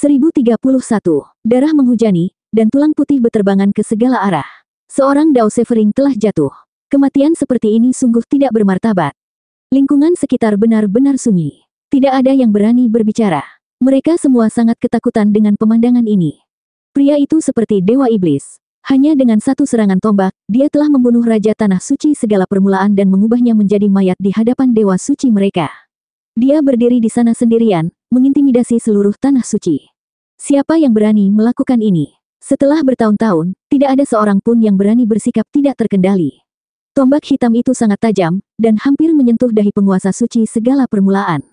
1031. Darah menghujani, dan tulang putih beterbangan ke segala arah. Seorang Dao Severing telah jatuh. Kematian seperti ini sungguh tidak bermartabat. Lingkungan sekitar benar-benar sunyi. Tidak ada yang berani berbicara. Mereka semua sangat ketakutan dengan pemandangan ini. Pria itu seperti dewa iblis. Hanya dengan satu serangan tombak, dia telah membunuh Raja Tanah Suci segala permulaan dan mengubahnya menjadi mayat di hadapan dewa suci mereka. Dia berdiri di sana sendirian, mengintimidasi seluruh tanah suci. Siapa yang berani melakukan ini? Setelah bertahun-tahun, tidak ada seorang pun yang berani bersikap tidak terkendali. Tombak hitam itu sangat tajam, dan hampir menyentuh dahi penguasa suci segala permulaan.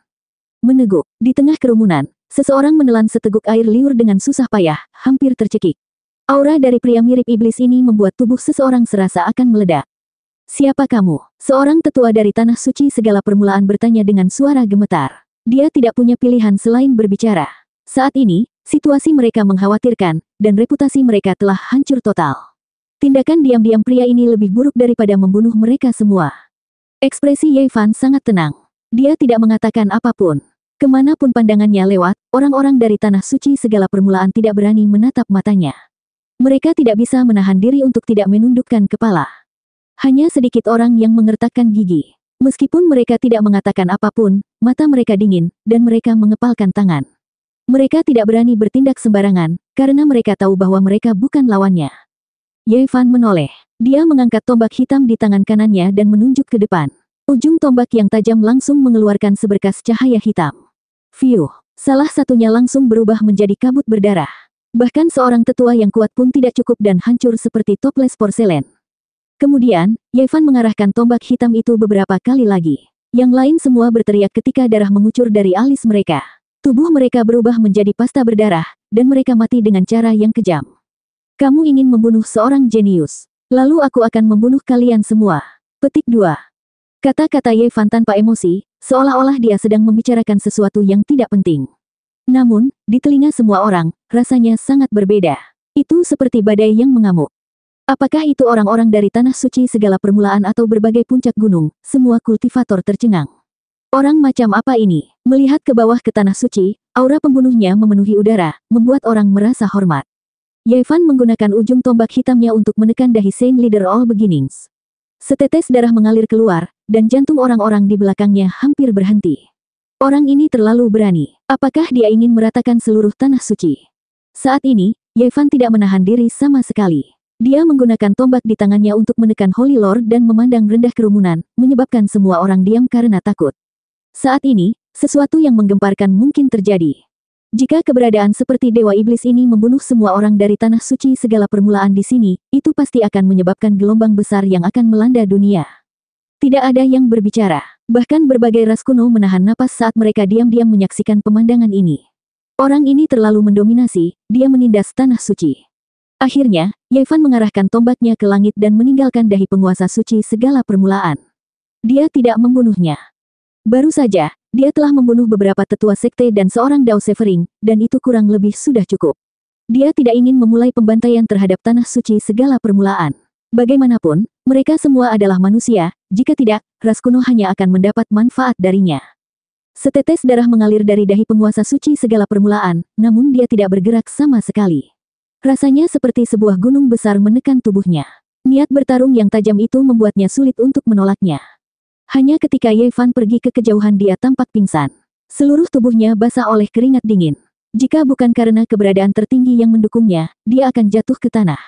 Meneguk, di tengah kerumunan, seseorang menelan seteguk air liur dengan susah payah, hampir tercekik. Aura dari pria mirip iblis ini membuat tubuh seseorang serasa akan meledak. Siapa kamu? Seorang tetua dari tanah suci segala permulaan bertanya dengan suara gemetar. Dia tidak punya pilihan selain berbicara. Saat ini, situasi mereka mengkhawatirkan, dan reputasi mereka telah hancur total. Tindakan diam-diam pria ini lebih buruk daripada membunuh mereka semua. Ekspresi Ye sangat tenang. Dia tidak mengatakan apapun. Kemanapun pandangannya lewat, orang-orang dari Tanah Suci segala permulaan tidak berani menatap matanya. Mereka tidak bisa menahan diri untuk tidak menundukkan kepala. Hanya sedikit orang yang mengertakkan gigi. Meskipun mereka tidak mengatakan apapun, mata mereka dingin, dan mereka mengepalkan tangan. Mereka tidak berani bertindak sembarangan, karena mereka tahu bahwa mereka bukan lawannya. Fan menoleh. Dia mengangkat tombak hitam di tangan kanannya dan menunjuk ke depan. Ujung tombak yang tajam langsung mengeluarkan seberkas cahaya hitam. Fiuh, salah satunya langsung berubah menjadi kabut berdarah. Bahkan seorang tetua yang kuat pun tidak cukup dan hancur seperti toples porselen. Kemudian, Yevan mengarahkan tombak hitam itu beberapa kali lagi. Yang lain semua berteriak ketika darah mengucur dari alis mereka. Tubuh mereka berubah menjadi pasta berdarah, dan mereka mati dengan cara yang kejam. Kamu ingin membunuh seorang jenius. Lalu aku akan membunuh kalian semua. Petik 2. Kata-kata Yevan tanpa emosi, seolah-olah dia sedang membicarakan sesuatu yang tidak penting. Namun, di telinga semua orang, rasanya sangat berbeda. Itu seperti badai yang mengamuk. Apakah itu orang-orang dari tanah suci segala permulaan atau berbagai puncak gunung, semua kultivator tercengang. Orang macam apa ini? Melihat ke bawah ke tanah suci, aura pembunuhnya memenuhi udara, membuat orang merasa hormat. Yevan menggunakan ujung tombak hitamnya untuk menekan dahi Saint Leader All Beginnings. Setetes darah mengalir keluar, dan jantung orang-orang di belakangnya hampir berhenti. Orang ini terlalu berani. Apakah dia ingin meratakan seluruh tanah suci? Saat ini, Yevan tidak menahan diri sama sekali. Dia menggunakan tombak di tangannya untuk menekan Holy Lord dan memandang rendah kerumunan, menyebabkan semua orang diam karena takut. Saat ini, sesuatu yang menggemparkan mungkin terjadi. Jika keberadaan seperti Dewa Iblis ini membunuh semua orang dari Tanah Suci segala permulaan di sini, itu pasti akan menyebabkan gelombang besar yang akan melanda dunia. Tidak ada yang berbicara. Bahkan berbagai ras kuno menahan napas saat mereka diam-diam menyaksikan pemandangan ini. Orang ini terlalu mendominasi, dia menindas Tanah Suci. Akhirnya, Yevan mengarahkan tombaknya ke langit dan meninggalkan dahi penguasa suci segala permulaan. Dia tidak membunuhnya. Baru saja, dia telah membunuh beberapa tetua sekte dan seorang Dao Severing, dan itu kurang lebih sudah cukup. Dia tidak ingin memulai pembantaian terhadap tanah suci segala permulaan. Bagaimanapun, mereka semua adalah manusia, jika tidak, ras kuno hanya akan mendapat manfaat darinya. Setetes darah mengalir dari dahi penguasa suci segala permulaan, namun dia tidak bergerak sama sekali. Rasanya seperti sebuah gunung besar menekan tubuhnya. Niat bertarung yang tajam itu membuatnya sulit untuk menolaknya. Hanya ketika Ye Fan pergi ke kejauhan dia tampak pingsan. Seluruh tubuhnya basah oleh keringat dingin. Jika bukan karena keberadaan tertinggi yang mendukungnya, dia akan jatuh ke tanah.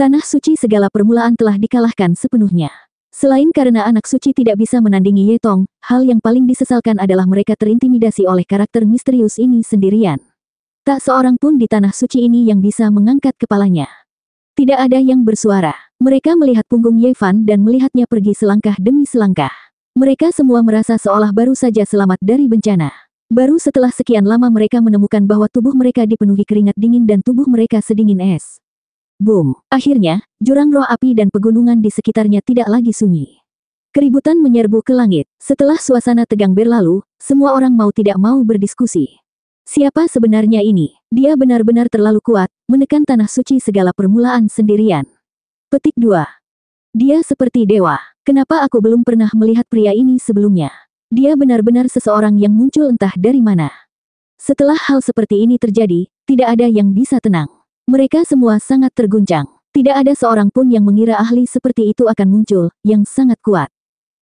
Tanah suci segala permulaan telah dikalahkan sepenuhnya. Selain karena anak suci tidak bisa menandingi Ye Tong, hal yang paling disesalkan adalah mereka terintimidasi oleh karakter misterius ini sendirian. Tak seorang pun di tanah suci ini yang bisa mengangkat kepalanya. Tidak ada yang bersuara. Mereka melihat punggung Yevan dan melihatnya pergi selangkah demi selangkah. Mereka semua merasa seolah baru saja selamat dari bencana. Baru setelah sekian lama mereka menemukan bahwa tubuh mereka dipenuhi keringat dingin dan tubuh mereka sedingin es. Boom! Akhirnya, jurang roh api dan pegunungan di sekitarnya tidak lagi sunyi. Keributan menyerbu ke langit. Setelah suasana tegang berlalu, semua orang mau tidak mau berdiskusi. Siapa sebenarnya ini? Dia benar-benar terlalu kuat, menekan tanah suci segala permulaan sendirian. Petik 2. Dia seperti dewa. Kenapa aku belum pernah melihat pria ini sebelumnya? Dia benar-benar seseorang yang muncul entah dari mana. Setelah hal seperti ini terjadi, tidak ada yang bisa tenang. Mereka semua sangat terguncang. Tidak ada seorang pun yang mengira ahli seperti itu akan muncul, yang sangat kuat.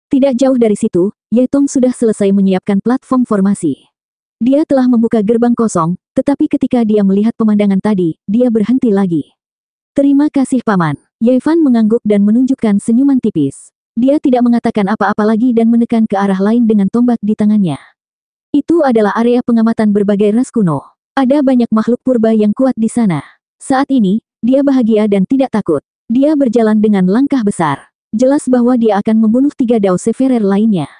Tidak jauh dari situ, Yetong sudah selesai menyiapkan platform formasi. Dia telah membuka gerbang kosong, tetapi ketika dia melihat pemandangan tadi, dia berhenti lagi. Terima kasih paman. Yevan mengangguk dan menunjukkan senyuman tipis. Dia tidak mengatakan apa-apa lagi dan menekan ke arah lain dengan tombak di tangannya. Itu adalah area pengamatan berbagai ras kuno. Ada banyak makhluk purba yang kuat di sana. Saat ini, dia bahagia dan tidak takut. Dia berjalan dengan langkah besar. Jelas bahwa dia akan membunuh tiga Dao Severer lainnya.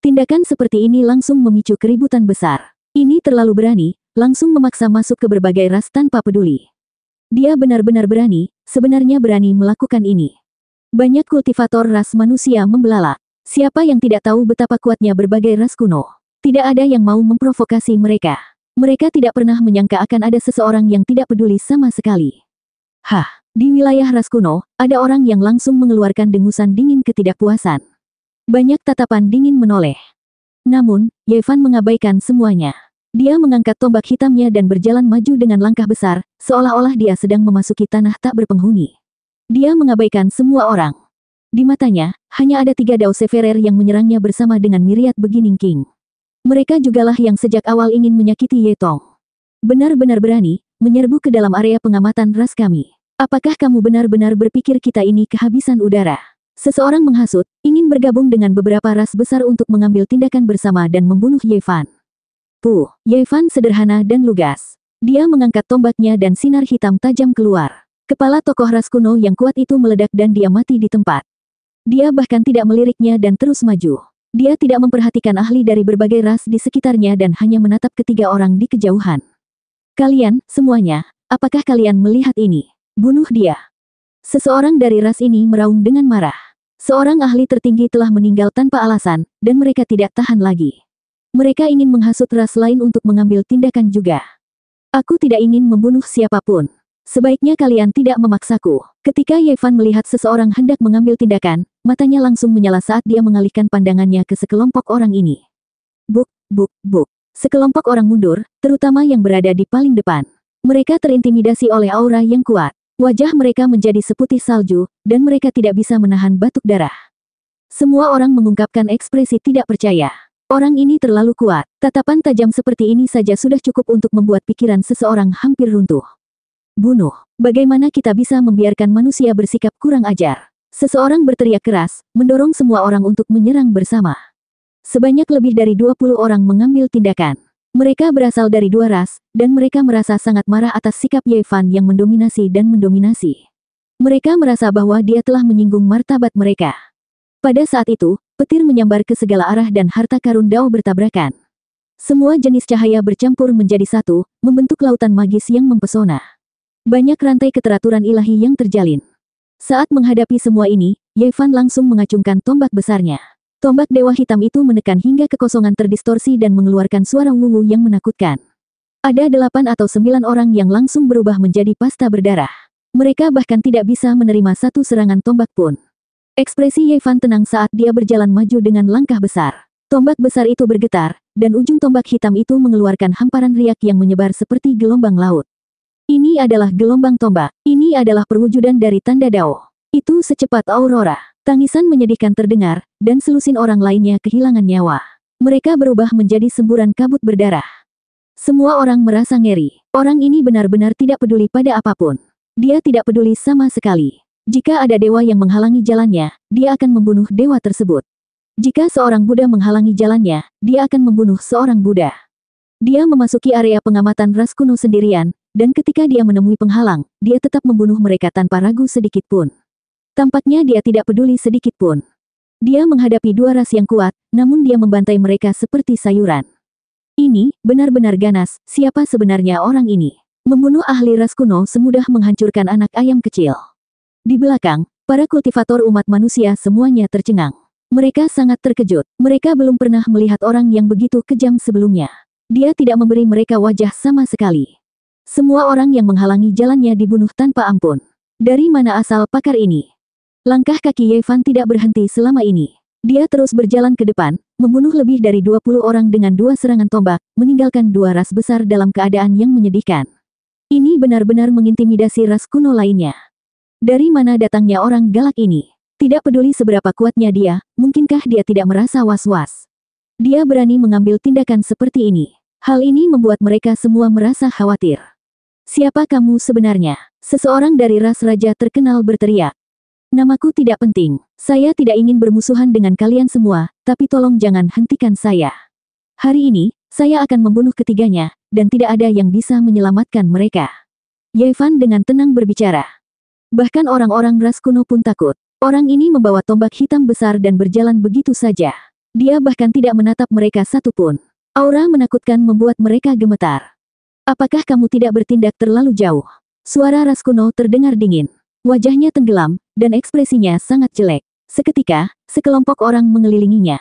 Tindakan seperti ini langsung memicu keributan besar. Ini terlalu berani, langsung memaksa masuk ke berbagai ras tanpa peduli. Dia benar-benar berani, sebenarnya berani melakukan ini. Banyak kultivator ras manusia membelalak. Siapa yang tidak tahu betapa kuatnya berbagai ras kuno? Tidak ada yang mau memprovokasi mereka. Mereka tidak pernah menyangka akan ada seseorang yang tidak peduli sama sekali. Hah, di wilayah ras kuno, ada orang yang langsung mengeluarkan dengusan dingin ketidakpuasan. Banyak tatapan dingin menoleh. Namun, Yevan mengabaikan semuanya. Dia mengangkat tombak hitamnya dan berjalan maju dengan langkah besar, seolah-olah dia sedang memasuki tanah tak berpenghuni. Dia mengabaikan semua orang. Di matanya, hanya ada tiga Dao Severer yang menyerangnya bersama dengan Miriat Beginning King. Mereka jugalah yang sejak awal ingin menyakiti Yetong. Benar-benar berani, menyerbu ke dalam area pengamatan ras kami. Apakah kamu benar-benar berpikir kita ini kehabisan udara? Seseorang menghasut, bergabung dengan beberapa ras besar untuk mengambil tindakan bersama dan membunuh Yevan. Puh, Yevan sederhana dan lugas. Dia mengangkat tombaknya dan sinar hitam tajam keluar. Kepala tokoh ras kuno yang kuat itu meledak dan dia mati di tempat. Dia bahkan tidak meliriknya dan terus maju. Dia tidak memperhatikan ahli dari berbagai ras di sekitarnya dan hanya menatap ketiga orang di kejauhan. Kalian, semuanya, apakah kalian melihat ini? Bunuh dia. Seseorang dari ras ini meraung dengan marah. Seorang ahli tertinggi telah meninggal tanpa alasan, dan mereka tidak tahan lagi. Mereka ingin menghasut ras lain untuk mengambil tindakan juga. Aku tidak ingin membunuh siapapun. Sebaiknya kalian tidak memaksaku. Ketika Yevan melihat seseorang hendak mengambil tindakan, matanya langsung menyala saat dia mengalihkan pandangannya ke sekelompok orang ini. Buk, buk, buk. Sekelompok orang mundur, terutama yang berada di paling depan. Mereka terintimidasi oleh aura yang kuat. Wajah mereka menjadi seputih salju, dan mereka tidak bisa menahan batuk darah. Semua orang mengungkapkan ekspresi tidak percaya. Orang ini terlalu kuat. Tatapan tajam seperti ini saja sudah cukup untuk membuat pikiran seseorang hampir runtuh. Bunuh. Bagaimana kita bisa membiarkan manusia bersikap kurang ajar? Seseorang berteriak keras, mendorong semua orang untuk menyerang bersama. Sebanyak lebih dari 20 orang mengambil tindakan. Mereka berasal dari dua ras, dan mereka merasa sangat marah atas sikap Yevan yang mendominasi dan mendominasi. Mereka merasa bahwa dia telah menyinggung martabat mereka. Pada saat itu, petir menyambar ke segala arah dan harta karun Dao bertabrakan. Semua jenis cahaya bercampur menjadi satu, membentuk lautan magis yang mempesona. Banyak rantai keteraturan ilahi yang terjalin. Saat menghadapi semua ini, Yevan langsung mengacungkan tombak besarnya. Tombak dewa hitam itu menekan hingga kekosongan terdistorsi dan mengeluarkan suara wungu yang menakutkan. Ada delapan atau sembilan orang yang langsung berubah menjadi pasta berdarah. Mereka bahkan tidak bisa menerima satu serangan tombak pun. Ekspresi Yevan tenang saat dia berjalan maju dengan langkah besar. Tombak besar itu bergetar, dan ujung tombak hitam itu mengeluarkan hamparan riak yang menyebar seperti gelombang laut. Ini adalah gelombang tombak. Ini adalah perwujudan dari tanda Dao. Itu secepat aurora. Tangisan menyedihkan terdengar, dan selusin orang lainnya kehilangan nyawa. Mereka berubah menjadi semburan kabut berdarah. Semua orang merasa ngeri. Orang ini benar-benar tidak peduli pada apapun. Dia tidak peduli sama sekali. Jika ada dewa yang menghalangi jalannya, dia akan membunuh dewa tersebut. Jika seorang Buddha menghalangi jalannya, dia akan membunuh seorang Buddha. Dia memasuki area pengamatan ras kuno sendirian, dan ketika dia menemui penghalang, dia tetap membunuh mereka tanpa ragu sedikit pun. Tampaknya dia tidak peduli sedikit pun. Dia menghadapi dua ras yang kuat, namun dia membantai mereka seperti sayuran. Ini, benar-benar ganas, siapa sebenarnya orang ini? Membunuh ahli ras kuno semudah menghancurkan anak ayam kecil. Di belakang, para kultivator umat manusia semuanya tercengang. Mereka sangat terkejut, mereka belum pernah melihat orang yang begitu kejam sebelumnya. Dia tidak memberi mereka wajah sama sekali. Semua orang yang menghalangi jalannya dibunuh tanpa ampun. Dari mana asal pakar ini? Langkah kaki Yevan tidak berhenti selama ini. Dia terus berjalan ke depan, membunuh lebih dari 20 orang dengan dua serangan tombak, meninggalkan dua ras besar dalam keadaan yang menyedihkan. Ini benar-benar mengintimidasi ras kuno lainnya. Dari mana datangnya orang galak ini? Tidak peduli seberapa kuatnya dia, mungkinkah dia tidak merasa was-was? Dia berani mengambil tindakan seperti ini. Hal ini membuat mereka semua merasa khawatir. Siapa kamu sebenarnya? Seseorang dari ras raja terkenal berteriak. Namaku tidak penting. Saya tidak ingin bermusuhan dengan kalian semua, tapi tolong jangan hentikan saya. Hari ini, saya akan membunuh ketiganya, dan tidak ada yang bisa menyelamatkan mereka. Yevan dengan tenang berbicara. Bahkan orang-orang ras kuno pun takut. Orang ini membawa tombak hitam besar dan berjalan begitu saja. Dia bahkan tidak menatap mereka satu pun. Aura menakutkan membuat mereka gemetar. Apakah kamu tidak bertindak terlalu jauh? Suara ras kuno terdengar dingin. Wajahnya tenggelam, dan ekspresinya sangat jelek. Seketika, sekelompok orang mengelilinginya.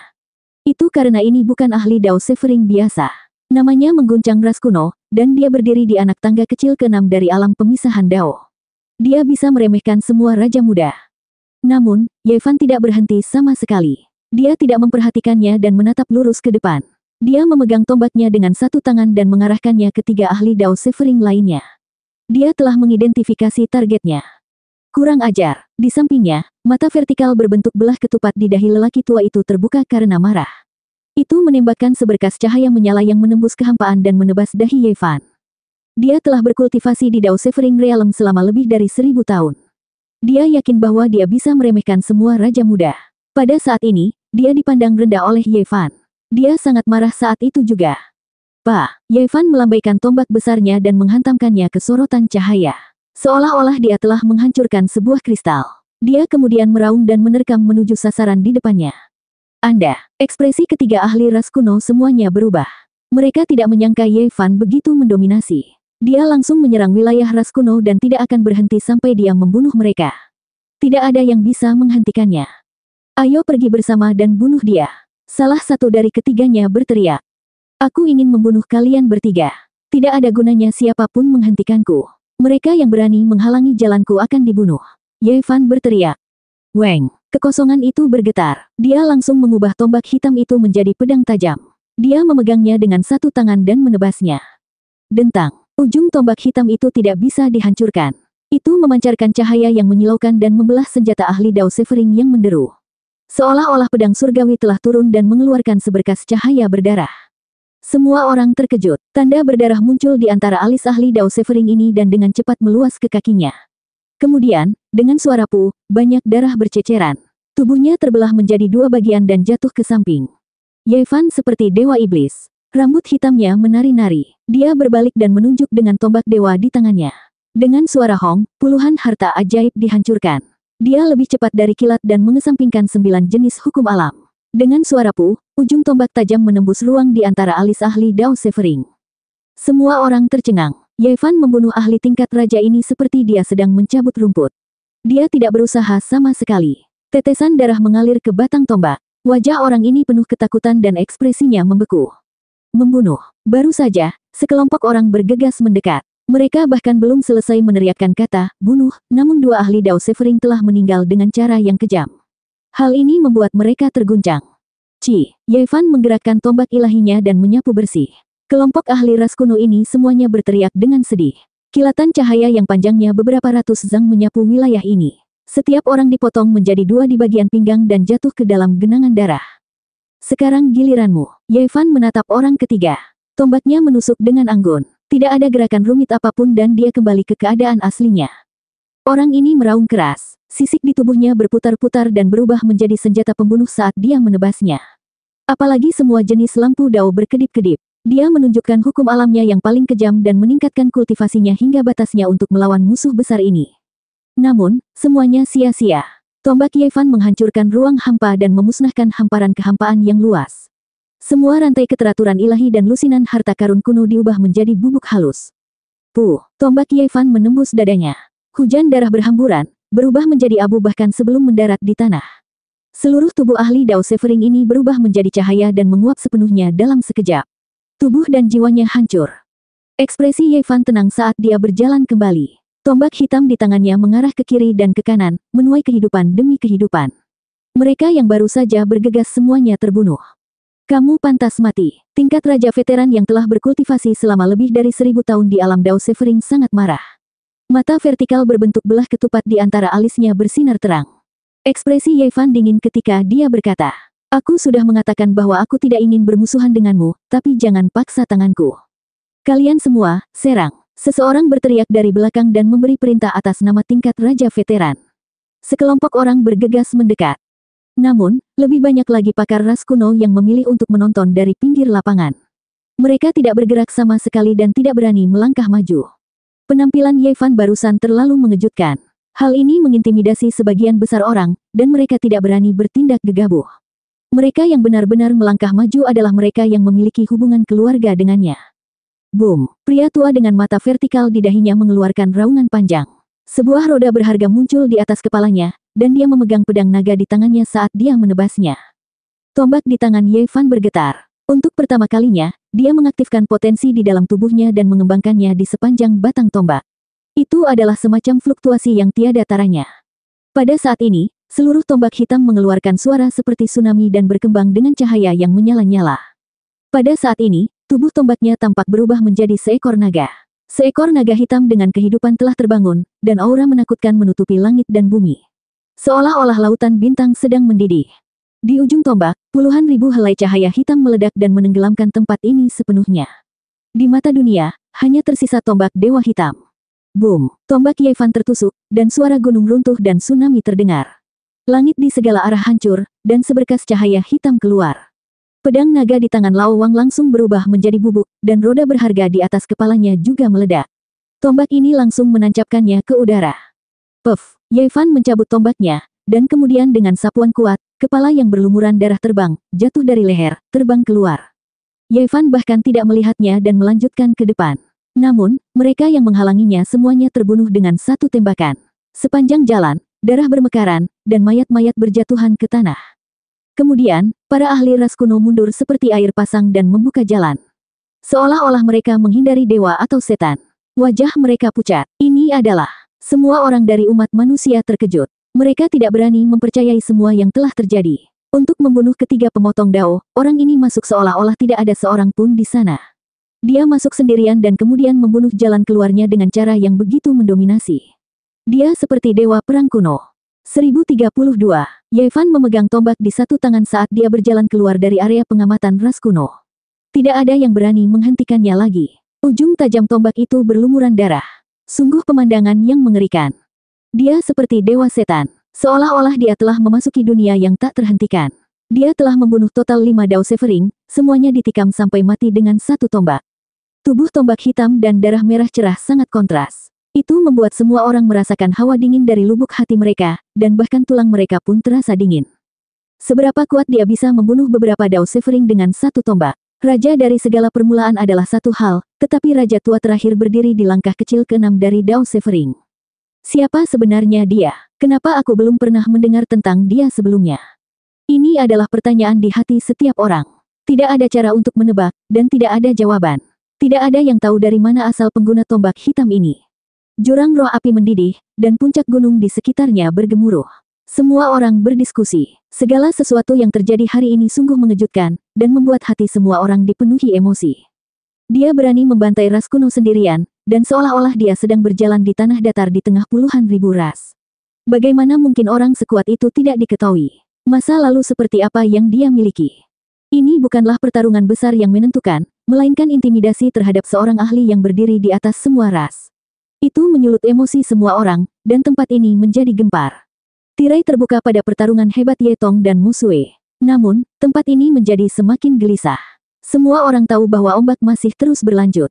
Itu karena ini bukan ahli Dao Severing biasa. Namanya mengguncang ras kuno, dan dia berdiri di anak tangga kecil keenam dari alam pemisahan Dao. Dia bisa meremehkan semua raja muda. Namun, Yevan tidak berhenti sama sekali. Dia tidak memperhatikannya dan menatap lurus ke depan. Dia memegang tombaknya dengan satu tangan dan mengarahkannya ke tiga ahli Dao Severing lainnya. Dia telah mengidentifikasi targetnya. Kurang ajar. Di sampingnya, mata vertikal berbentuk belah ketupat di dahi lelaki tua itu terbuka karena marah. Itu menembakkan seberkas cahaya menyala yang menembus kehampaan dan menebas dahi Yevan. Dia telah berkultivasi di Dao Severing Realm selama lebih dari seribu tahun. Dia yakin bahwa dia bisa meremehkan semua raja muda. Pada saat ini, dia dipandang rendah oleh Yevan. Dia sangat marah saat itu juga. Pa, Yevan melambaikan tombak besarnya dan menghantamkannya ke sorotan cahaya. Seolah-olah dia telah menghancurkan sebuah kristal. Dia kemudian meraung dan menerkam menuju sasaran di depannya. Anda, ekspresi ketiga ahli ras kuno semuanya berubah. Mereka tidak menyangka Ye Fan begitu mendominasi. Dia langsung menyerang wilayah ras kuno dan tidak akan berhenti sampai dia membunuh mereka. Tidak ada yang bisa menghentikannya. Ayo pergi bersama dan bunuh dia. Salah satu dari ketiganya berteriak. Aku ingin membunuh kalian bertiga. Tidak ada gunanya siapapun menghentikanku. Mereka yang berani menghalangi jalanku akan dibunuh. Ye Fan berteriak. Weng, kekosongan itu bergetar. Dia langsung mengubah tombak hitam itu menjadi pedang tajam. Dia memegangnya dengan satu tangan dan menebasnya. Dentang, ujung tombak hitam itu tidak bisa dihancurkan. Itu memancarkan cahaya yang menyilaukan dan membelah senjata ahli Dao Severing yang menderu. Seolah-olah pedang surgawi telah turun dan mengeluarkan seberkas cahaya berdarah. Semua orang terkejut, tanda berdarah muncul di antara alis ahli Dao Severing ini dan dengan cepat meluas ke kakinya. Kemudian, dengan suara pu, banyak darah berceceran. Tubuhnya terbelah menjadi dua bagian dan jatuh ke samping. Yevan seperti dewa iblis. Rambut hitamnya menari-nari. Dia berbalik dan menunjuk dengan tombak dewa di tangannya. Dengan suara hong, puluhan harta ajaib dihancurkan. Dia lebih cepat dari kilat dan mengesampingkan sembilan jenis hukum alam. Dengan suara puh, ujung tombak tajam menembus ruang di antara alis ahli Dao Severing. Semua orang tercengang. Yevan membunuh ahli tingkat raja ini seperti dia sedang mencabut rumput. Dia tidak berusaha sama sekali. Tetesan darah mengalir ke batang tombak. Wajah orang ini penuh ketakutan dan ekspresinya membeku. Membunuh. Baru saja, sekelompok orang bergegas mendekat. Mereka bahkan belum selesai meneriakkan kata, bunuh, namun dua ahli Dao Severing telah meninggal dengan cara yang kejam. Hal ini membuat mereka terguncang. Ci, Yevan menggerakkan tombak ilahinya dan menyapu bersih. Kelompok ahli ras kuno ini semuanya berteriak dengan sedih. Kilatan cahaya yang panjangnya beberapa ratus zang menyapu wilayah ini. Setiap orang dipotong menjadi dua di bagian pinggang dan jatuh ke dalam genangan darah. Sekarang giliranmu. Yevan menatap orang ketiga. Tombaknya menusuk dengan anggun. Tidak ada gerakan rumit apapun dan dia kembali ke keadaan aslinya. Orang ini meraung keras, sisik di tubuhnya berputar-putar dan berubah menjadi senjata pembunuh saat dia menebasnya. Apalagi semua jenis lampu dao berkedip-kedip. Dia menunjukkan hukum alamnya yang paling kejam dan meningkatkan kultivasinya hingga batasnya untuk melawan musuh besar ini. Namun, semuanya sia-sia. Tombak Yevan menghancurkan ruang hampa dan memusnahkan hamparan kehampaan yang luas. Semua rantai keteraturan ilahi dan lusinan harta karun kuno diubah menjadi bubuk halus. Puh, tombak Yevan menembus dadanya. Hujan darah berhamburan, berubah menjadi abu bahkan sebelum mendarat di tanah. Seluruh tubuh ahli Dao Severing ini berubah menjadi cahaya dan menguap sepenuhnya dalam sekejap. Tubuh dan jiwanya hancur. Ekspresi Yevan tenang saat dia berjalan kembali. Tombak hitam di tangannya mengarah ke kiri dan ke kanan, menuai kehidupan demi kehidupan. Mereka yang baru saja bergegas semuanya terbunuh. Kamu pantas mati. Tingkat Raja Veteran yang telah berkultivasi selama lebih dari seribu tahun di alam Dao Severing sangat marah. Mata vertikal berbentuk belah ketupat di antara alisnya bersinar terang. Ekspresi Yevan dingin ketika dia berkata, Aku sudah mengatakan bahwa aku tidak ingin bermusuhan denganmu, tapi jangan paksa tanganku. Kalian semua, serang. Seseorang berteriak dari belakang dan memberi perintah atas nama tingkat Raja Veteran. Sekelompok orang bergegas mendekat. Namun, lebih banyak lagi pakar ras kuno yang memilih untuk menonton dari pinggir lapangan. Mereka tidak bergerak sama sekali dan tidak berani melangkah maju. Penampilan Yevan barusan terlalu mengejutkan. Hal ini mengintimidasi sebagian besar orang, dan mereka tidak berani bertindak gegabah. Mereka yang benar-benar melangkah maju adalah mereka yang memiliki hubungan keluarga dengannya. Boom, pria tua dengan mata vertikal di dahinya mengeluarkan raungan panjang. Sebuah roda berharga muncul di atas kepalanya, dan dia memegang pedang naga di tangannya saat dia menebasnya. Tombak di tangan Ye bergetar. Untuk pertama kalinya, dia mengaktifkan potensi di dalam tubuhnya dan mengembangkannya di sepanjang batang tombak. Itu adalah semacam fluktuasi yang tiada taranya. Pada saat ini, seluruh tombak hitam mengeluarkan suara seperti tsunami dan berkembang dengan cahaya yang menyala-nyala. Pada saat ini, tubuh tombaknya tampak berubah menjadi seekor naga. Seekor naga hitam dengan kehidupan telah terbangun, dan aura menakutkan menutupi langit dan bumi. Seolah-olah lautan bintang sedang mendidih. Di ujung tombak, puluhan ribu helai cahaya hitam meledak dan menenggelamkan tempat ini sepenuhnya. Di mata dunia, hanya tersisa tombak dewa hitam. Boom, tombak Yevan tertusuk, dan suara gunung runtuh dan tsunami terdengar. Langit di segala arah hancur, dan seberkas cahaya hitam keluar. Pedang naga di tangan Lao Wang langsung berubah menjadi bubuk, dan roda berharga di atas kepalanya juga meledak. Tombak ini langsung menancapkannya ke udara. Puff, Yevan mencabut tombaknya, dan kemudian dengan sapuan kuat, Kepala yang berlumuran darah terbang, jatuh dari leher, terbang keluar. Yevan bahkan tidak melihatnya dan melanjutkan ke depan. Namun, mereka yang menghalanginya semuanya terbunuh dengan satu tembakan. Sepanjang jalan, darah bermekaran, dan mayat-mayat berjatuhan ke tanah. Kemudian, para ahli ras kuno mundur seperti air pasang dan membuka jalan. Seolah-olah mereka menghindari dewa atau setan. Wajah mereka pucat. Ini adalah semua orang dari umat manusia terkejut. Mereka tidak berani mempercayai semua yang telah terjadi. Untuk membunuh ketiga pemotong dao, orang ini masuk seolah-olah tidak ada seorang pun di sana. Dia masuk sendirian dan kemudian membunuh jalan keluarnya dengan cara yang begitu mendominasi. Dia seperti dewa perang kuno. 1032, Yevan memegang tombak di satu tangan saat dia berjalan keluar dari area pengamatan ras kuno. Tidak ada yang berani menghentikannya lagi. Ujung tajam tombak itu berlumuran darah. Sungguh pemandangan yang mengerikan. Dia seperti dewa setan, seolah-olah dia telah memasuki dunia yang tak terhentikan. Dia telah membunuh total lima Dao Severing, semuanya ditikam sampai mati dengan satu tombak. Tubuh tombak hitam dan darah merah cerah sangat kontras. Itu membuat semua orang merasakan hawa dingin dari lubuk hati mereka, dan bahkan tulang mereka pun terasa dingin. Seberapa kuat dia bisa membunuh beberapa Dao Severing dengan satu tombak. Raja dari segala permulaan adalah satu hal, tetapi Raja Tua terakhir berdiri di langkah kecil keenam dari Dao Severing. Siapa sebenarnya dia? Kenapa aku belum pernah mendengar tentang dia sebelumnya? Ini adalah pertanyaan di hati setiap orang. Tidak ada cara untuk menebak, dan tidak ada jawaban. Tidak ada yang tahu dari mana asal pengguna tombak hitam ini. Jurang roh api mendidih, dan puncak gunung di sekitarnya bergemuruh. Semua orang berdiskusi. Segala sesuatu yang terjadi hari ini sungguh mengejutkan, dan membuat hati semua orang dipenuhi emosi. Dia berani membantai Raskuno sendirian, dan seolah-olah dia sedang berjalan di tanah datar di tengah puluhan ribu ras. Bagaimana mungkin orang sekuat itu tidak diketahui? Masa lalu seperti apa yang dia miliki? Ini bukanlah pertarungan besar yang menentukan, melainkan intimidasi terhadap seorang ahli yang berdiri di atas semua ras. Itu menyulut emosi semua orang, dan tempat ini menjadi gempar. Tirai terbuka pada pertarungan hebat Yetong dan Musue. Namun, tempat ini menjadi semakin gelisah. Semua orang tahu bahwa ombak masih terus berlanjut.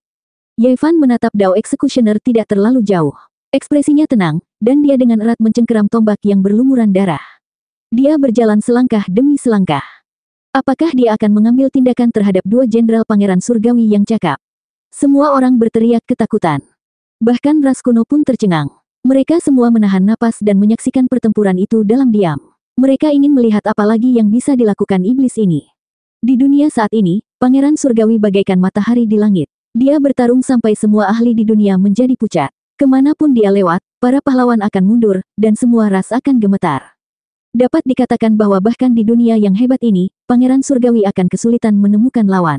Yevan menatap Dao Executioner tidak terlalu jauh. Ekspresinya tenang, dan dia dengan erat mencengkeram tombak yang berlumuran darah. Dia berjalan selangkah demi selangkah. Apakah dia akan mengambil tindakan terhadap dua jenderal pangeran surgawi yang cakap? Semua orang berteriak ketakutan. Bahkan ras kuno pun tercengang. Mereka semua menahan napas dan menyaksikan pertempuran itu dalam diam. Mereka ingin melihat apa lagi yang bisa dilakukan iblis ini. Di dunia saat ini, pangeran surgawi bagaikan matahari di langit. Dia bertarung sampai semua ahli di dunia menjadi pucat. Kemanapun dia lewat, para pahlawan akan mundur, dan semua ras akan gemetar. Dapat dikatakan bahwa bahkan di dunia yang hebat ini, Pangeran Surgawi akan kesulitan menemukan lawan.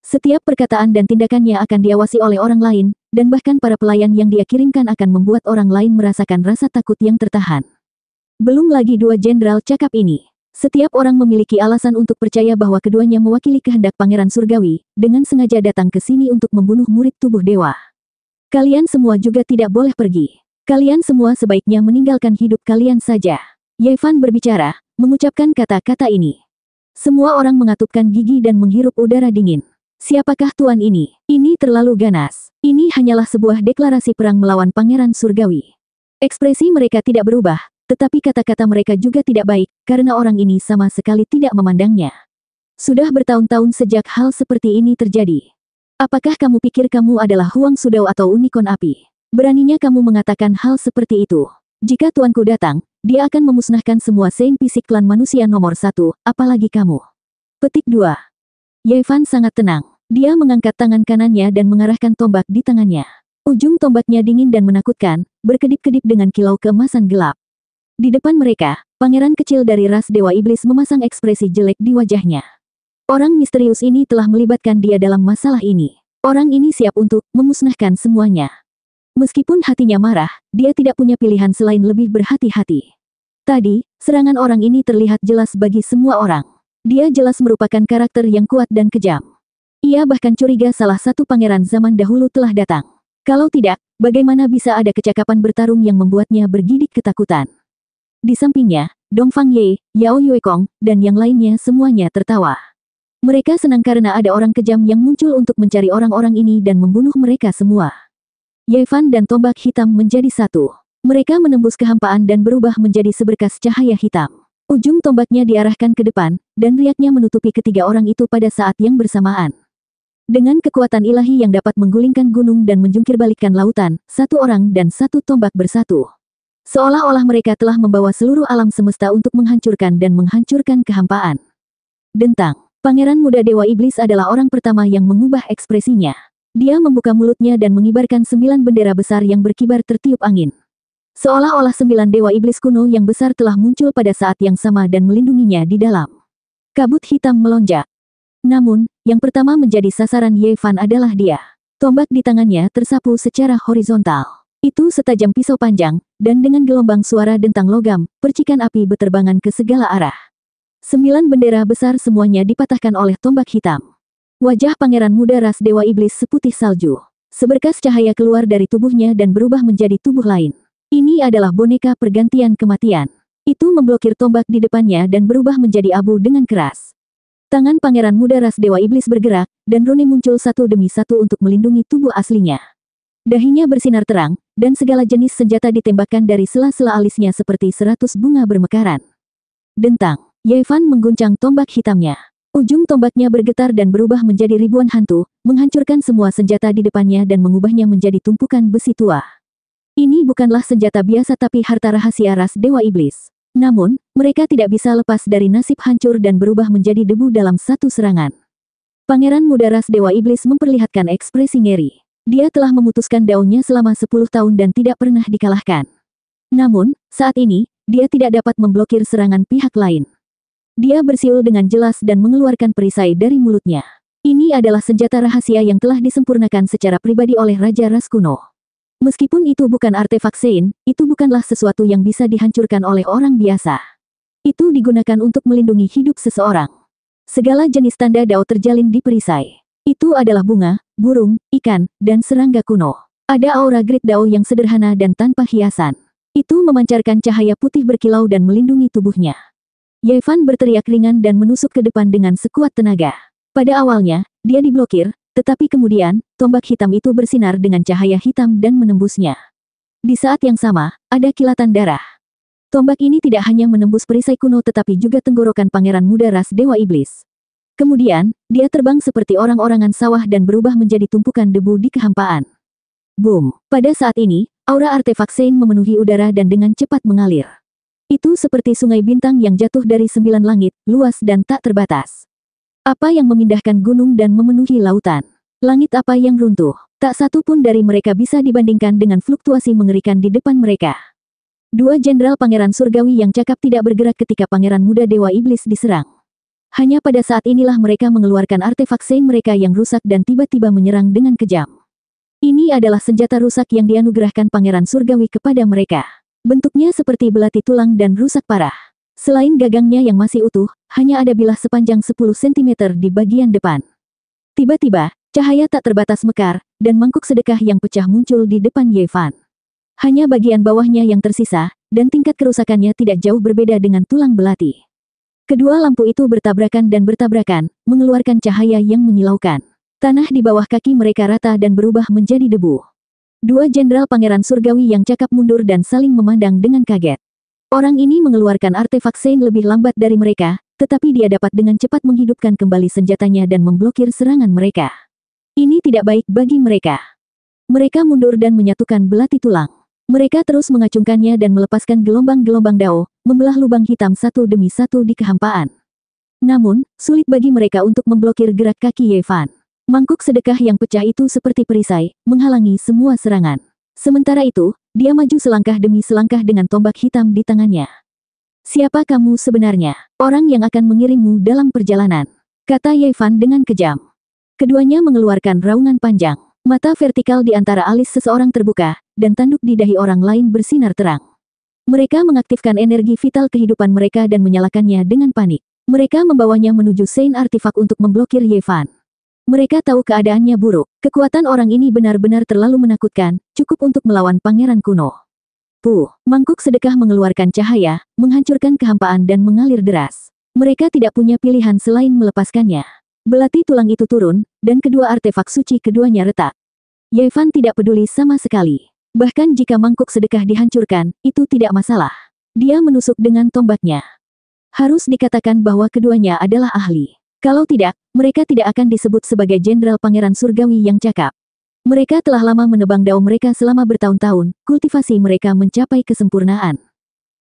Setiap perkataan dan tindakannya akan diawasi oleh orang lain, dan bahkan para pelayan yang dia kirimkan akan membuat orang lain merasakan rasa takut yang tertahan. Belum lagi dua jenderal cakap ini. Setiap orang memiliki alasan untuk percaya bahwa keduanya mewakili kehendak Pangeran Surgawi, dengan sengaja datang ke sini untuk membunuh murid tubuh dewa. Kalian semua juga tidak boleh pergi. Kalian semua sebaiknya meninggalkan hidup kalian saja. Yevan berbicara, mengucapkan kata-kata ini. Semua orang mengatupkan gigi dan menghirup udara dingin. Siapakah tuan ini? Ini terlalu ganas. Ini hanyalah sebuah deklarasi perang melawan Pangeran Surgawi. Ekspresi mereka tidak berubah, tetapi kata-kata mereka juga tidak baik, karena orang ini sama sekali tidak memandangnya. Sudah bertahun-tahun sejak hal seperti ini terjadi. Apakah kamu pikir kamu adalah Huang Sudau atau Unicorn Api? Beraninya kamu mengatakan hal seperti itu. Jika tuanku datang, dia akan memusnahkan semua Saint Pisik klan manusia nomor satu, apalagi kamu. Petik 2. Yevan sangat tenang. Dia mengangkat tangan kanannya dan mengarahkan tombak di tangannya. Ujung tombaknya dingin dan menakutkan, berkedip-kedip dengan kilau kemasan gelap. Di depan mereka, pangeran kecil dari ras Dewa Iblis memasang ekspresi jelek di wajahnya. Orang misterius ini telah melibatkan dia dalam masalah ini. Orang ini siap untuk memusnahkan semuanya. Meskipun hatinya marah, dia tidak punya pilihan selain lebih berhati-hati. Tadi, serangan orang ini terlihat jelas bagi semua orang. Dia jelas merupakan karakter yang kuat dan kejam. Ia bahkan curiga salah satu pangeran zaman dahulu telah datang. Kalau tidak, bagaimana bisa ada kecakapan bertarung yang membuatnya bergidik ketakutan? Di sampingnya, Dong Fang Ye, Yao Yuekong, dan yang lainnya semuanya tertawa. Mereka senang karena ada orang kejam yang muncul untuk mencari orang-orang ini dan membunuh mereka semua. Fan dan tombak hitam menjadi satu. Mereka menembus kehampaan dan berubah menjadi seberkas cahaya hitam. Ujung tombaknya diarahkan ke depan, dan riaknya menutupi ketiga orang itu pada saat yang bersamaan. Dengan kekuatan ilahi yang dapat menggulingkan gunung dan menjungkirbalikkan lautan, satu orang dan satu tombak bersatu. Seolah-olah mereka telah membawa seluruh alam semesta untuk menghancurkan dan menghancurkan kehampaan. Dentang, pangeran muda Dewa Iblis adalah orang pertama yang mengubah ekspresinya. Dia membuka mulutnya dan mengibarkan sembilan bendera besar yang berkibar tertiup angin. Seolah-olah sembilan dewa iblis kuno yang besar telah muncul pada saat yang sama dan melindunginya di dalam. Kabut hitam melonjak. Namun, yang pertama menjadi sasaran Ye Fan adalah dia. Tombak di tangannya tersapu secara horizontal. Itu setajam pisau panjang, dan dengan gelombang suara dentang logam, percikan api beterbangan ke segala arah. Sembilan bendera besar semuanya dipatahkan oleh tombak hitam. Wajah pangeran muda ras dewa iblis seputih salju. Seberkas cahaya keluar dari tubuhnya dan berubah menjadi tubuh lain. Ini adalah boneka pergantian kematian. Itu memblokir tombak di depannya dan berubah menjadi abu dengan keras. Tangan pangeran muda ras dewa iblis bergerak, dan rune muncul satu demi satu untuk melindungi tubuh aslinya. Dahinya bersinar terang, dan segala jenis senjata ditembakkan dari sela-sela alisnya seperti seratus bunga bermekaran. Dentang, Yevan mengguncang tombak hitamnya. Ujung tombaknya bergetar dan berubah menjadi ribuan hantu, menghancurkan semua senjata di depannya dan mengubahnya menjadi tumpukan besi tua. Ini bukanlah senjata biasa tapi harta rahasia ras Dewa Iblis. Namun, mereka tidak bisa lepas dari nasib hancur dan berubah menjadi debu dalam satu serangan. Pangeran muda ras Dewa Iblis memperlihatkan ekspresi ngeri. Dia telah memutuskan daunnya selama 10 tahun dan tidak pernah dikalahkan. Namun, saat ini, dia tidak dapat memblokir serangan pihak lain. Dia bersiul dengan jelas dan mengeluarkan perisai dari mulutnya. Ini adalah senjata rahasia yang telah disempurnakan secara pribadi oleh Raja Ras kuno. Meskipun itu bukan artefak Sein, itu bukanlah sesuatu yang bisa dihancurkan oleh orang biasa. Itu digunakan untuk melindungi hidup seseorang. Segala jenis tanda dao terjalin di perisai. Itu adalah bunga, burung, ikan, dan serangga kuno. Ada aura Great Dao yang sederhana dan tanpa hiasan. Itu memancarkan cahaya putih berkilau dan melindungi tubuhnya. Yevan berteriak ringan dan menusuk ke depan dengan sekuat tenaga. Pada awalnya, dia diblokir, tetapi kemudian, tombak hitam itu bersinar dengan cahaya hitam dan menembusnya. Di saat yang sama, ada kilatan darah. Tombak ini tidak hanya menembus perisai kuno tetapi juga tenggorokan pangeran muda ras Dewa Iblis. Kemudian, dia terbang seperti orang-orangan sawah dan berubah menjadi tumpukan debu di kehampaan. Boom! Pada saat ini, aura artefak Sein memenuhi udara dan dengan cepat mengalir. Itu seperti sungai bintang yang jatuh dari sembilan langit, luas dan tak terbatas. Apa yang memindahkan gunung dan memenuhi lautan? Langit apa yang runtuh? Tak satu pun dari mereka bisa dibandingkan dengan fluktuasi mengerikan di depan mereka. Dua jenderal pangeran surgawi yang cakap tidak bergerak ketika pangeran muda dewa iblis diserang. Hanya pada saat inilah mereka mengeluarkan artefak sein mereka yang rusak dan tiba-tiba menyerang dengan kejam. Ini adalah senjata rusak yang dianugerahkan Pangeran Surgawi kepada mereka. Bentuknya seperti belati tulang dan rusak parah. Selain gagangnya yang masih utuh, hanya ada bilah sepanjang 10 cm di bagian depan. Tiba-tiba, cahaya tak terbatas mekar, dan mangkuk sedekah yang pecah muncul di depan Yevan. Hanya bagian bawahnya yang tersisa, dan tingkat kerusakannya tidak jauh berbeda dengan tulang belati. Kedua lampu itu bertabrakan dan bertabrakan, mengeluarkan cahaya yang menyilaukan. Tanah di bawah kaki mereka rata dan berubah menjadi debu. Dua jenderal pangeran surgawi yang cakap mundur dan saling memandang dengan kaget. Orang ini mengeluarkan artefak Sein lebih lambat dari mereka, tetapi dia dapat dengan cepat menghidupkan kembali senjatanya dan memblokir serangan mereka. Ini tidak baik bagi mereka. Mereka mundur dan menyatukan belati tulang. Mereka terus mengacungkannya dan melepaskan gelombang-gelombang dao, membelah lubang hitam satu demi satu di kehampaan. Namun, sulit bagi mereka untuk memblokir gerak kaki Yevan. Mangkuk sedekah yang pecah itu seperti perisai, menghalangi semua serangan. Sementara itu, dia maju selangkah demi selangkah dengan tombak hitam di tangannya. Siapa kamu sebenarnya? Orang yang akan mengirimmu dalam perjalanan. Kata Yevan dengan kejam. Keduanya mengeluarkan raungan panjang. Mata vertikal di antara alis seseorang terbuka, dan tanduk di dahi orang lain bersinar terang. Mereka mengaktifkan energi vital kehidupan mereka dan menyalakannya dengan panik. Mereka membawanya menuju Saint Artifak untuk memblokir Yevan. Mereka tahu keadaannya buruk, kekuatan orang ini benar-benar terlalu menakutkan, cukup untuk melawan pangeran kuno. Puh, mangkuk sedekah mengeluarkan cahaya, menghancurkan kehampaan dan mengalir deras. Mereka tidak punya pilihan selain melepaskannya. Belati tulang itu turun, dan kedua artefak suci keduanya retak. Yevan tidak peduli sama sekali. Bahkan jika mangkuk sedekah dihancurkan, itu tidak masalah. Dia menusuk dengan tombaknya. Harus dikatakan bahwa keduanya adalah ahli. Kalau tidak, mereka tidak akan disebut sebagai jenderal pangeran surgawi yang cakap. Mereka telah lama menebang daun mereka selama bertahun-tahun, kultivasi mereka mencapai kesempurnaan.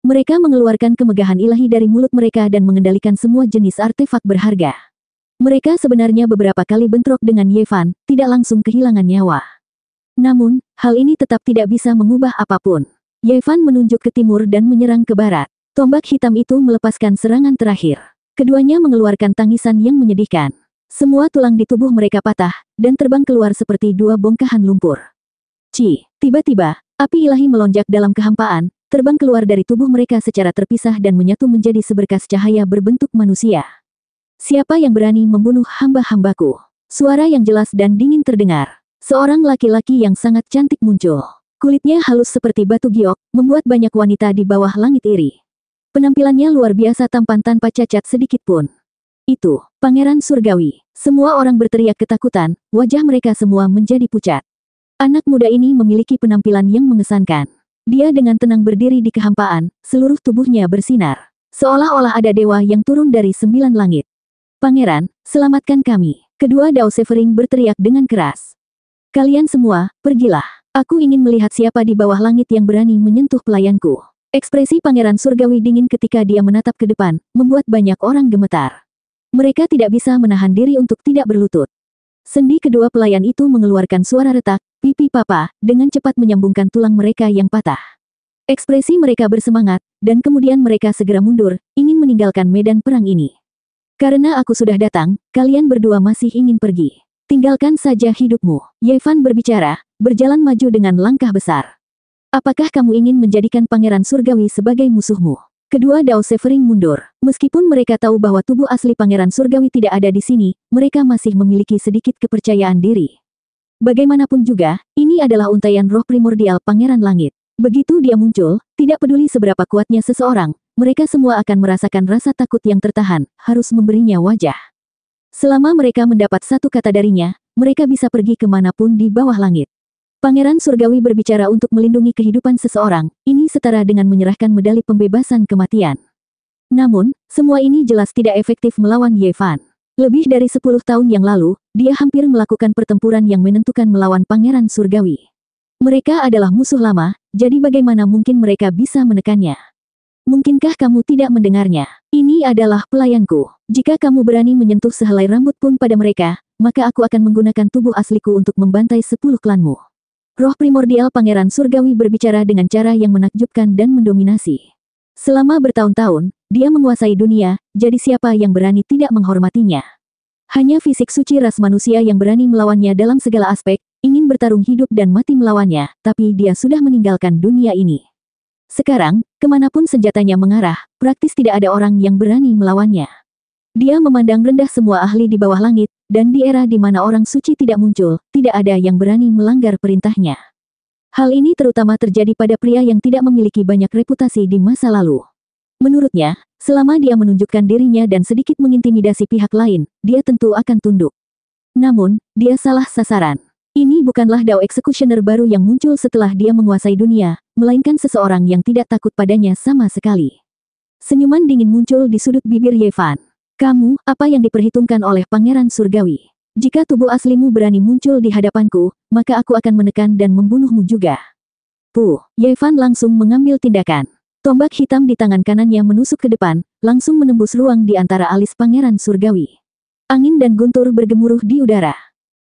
Mereka mengeluarkan kemegahan ilahi dari mulut mereka dan mengendalikan semua jenis artefak berharga. Mereka sebenarnya beberapa kali bentrok dengan Yevan, tidak langsung kehilangan nyawa. Namun, hal ini tetap tidak bisa mengubah apapun. Yevan menunjuk ke timur dan menyerang ke barat. Tombak hitam itu melepaskan serangan terakhir. Keduanya mengeluarkan tangisan yang menyedihkan. Semua tulang di tubuh mereka patah, dan terbang keluar seperti dua bongkahan lumpur. Ci, tiba-tiba, api ilahi melonjak dalam kehampaan, terbang keluar dari tubuh mereka secara terpisah dan menyatu menjadi seberkas cahaya berbentuk manusia. Siapa yang berani membunuh hamba-hambaku? Suara yang jelas dan dingin terdengar. Seorang laki-laki yang sangat cantik muncul. Kulitnya halus seperti batu giok, membuat banyak wanita di bawah langit iri. Penampilannya luar biasa tampan tanpa cacat sedikit pun. Itu, Pangeran Surgawi. Semua orang berteriak ketakutan, wajah mereka semua menjadi pucat. Anak muda ini memiliki penampilan yang mengesankan. Dia dengan tenang berdiri di kehampaan, seluruh tubuhnya bersinar. Seolah-olah ada dewa yang turun dari sembilan langit. Pangeran, selamatkan kami. Kedua Dao Severing berteriak dengan keras. Kalian semua, pergilah. Aku ingin melihat siapa di bawah langit yang berani menyentuh pelayanku. Ekspresi Pangeran Surgawi dingin ketika dia menatap ke depan, membuat banyak orang gemetar. Mereka tidak bisa menahan diri untuk tidak berlutut. Sendi kedua pelayan itu mengeluarkan suara retak, pipi papa, dengan cepat menyambungkan tulang mereka yang patah. Ekspresi mereka bersemangat, dan kemudian mereka segera mundur, ingin meninggalkan medan perang ini. Karena aku sudah datang, kalian berdua masih ingin pergi. Tinggalkan saja hidupmu. Yevan berbicara, berjalan maju dengan langkah besar. Apakah kamu ingin menjadikan pangeran surgawi sebagai musuhmu? Kedua Dao Severing mundur. Meskipun mereka tahu bahwa tubuh asli pangeran surgawi tidak ada di sini, mereka masih memiliki sedikit kepercayaan diri. Bagaimanapun juga, ini adalah untaian roh primordial pangeran langit. Begitu dia muncul, tidak peduli seberapa kuatnya seseorang, mereka semua akan merasakan rasa takut yang tertahan, harus memberinya wajah. Selama mereka mendapat satu kata darinya, mereka bisa pergi kemanapun di bawah langit. Pangeran Surgawi berbicara untuk melindungi kehidupan seseorang, ini setara dengan menyerahkan medali pembebasan kematian. Namun, semua ini jelas tidak efektif melawan Yevan. Lebih dari 10 tahun yang lalu, dia hampir melakukan pertempuran yang menentukan melawan Pangeran Surgawi. Mereka adalah musuh lama, jadi bagaimana mungkin mereka bisa menekannya? Mungkinkah kamu tidak mendengarnya? Ini adalah pelayanku. Jika kamu berani menyentuh sehelai rambut pun pada mereka, maka aku akan menggunakan tubuh asliku untuk membantai sepuluh klanmu. Roh primordial Pangeran Surgawi berbicara dengan cara yang menakjubkan dan mendominasi. Selama bertahun-tahun, dia menguasai dunia, jadi siapa yang berani tidak menghormatinya? Hanya fisik suci ras manusia yang berani melawannya dalam segala aspek, ingin bertarung hidup dan mati melawannya, tapi dia sudah meninggalkan dunia ini. Sekarang, kemanapun senjatanya mengarah, praktis tidak ada orang yang berani melawannya. Dia memandang rendah semua ahli di bawah langit, dan di era di mana orang suci tidak muncul, tidak ada yang berani melanggar perintahnya. Hal ini terutama terjadi pada pria yang tidak memiliki banyak reputasi di masa lalu. Menurutnya, selama dia menunjukkan dirinya dan sedikit mengintimidasi pihak lain, dia tentu akan tunduk. Namun, dia salah sasaran. Ini bukanlah Dao Executioner baru yang muncul setelah dia menguasai dunia, melainkan seseorang yang tidak takut padanya sama sekali. Senyuman dingin muncul di sudut bibir Yevan. Kamu, apa yang diperhitungkan oleh Pangeran Surgawi? Jika tubuh aslimu berani muncul di hadapanku, maka aku akan menekan dan membunuhmu juga. Puh, Yevan langsung mengambil tindakan. Tombak hitam di tangan kanannya menusuk ke depan, langsung menembus ruang di antara alis Pangeran Surgawi. Angin dan guntur bergemuruh di udara.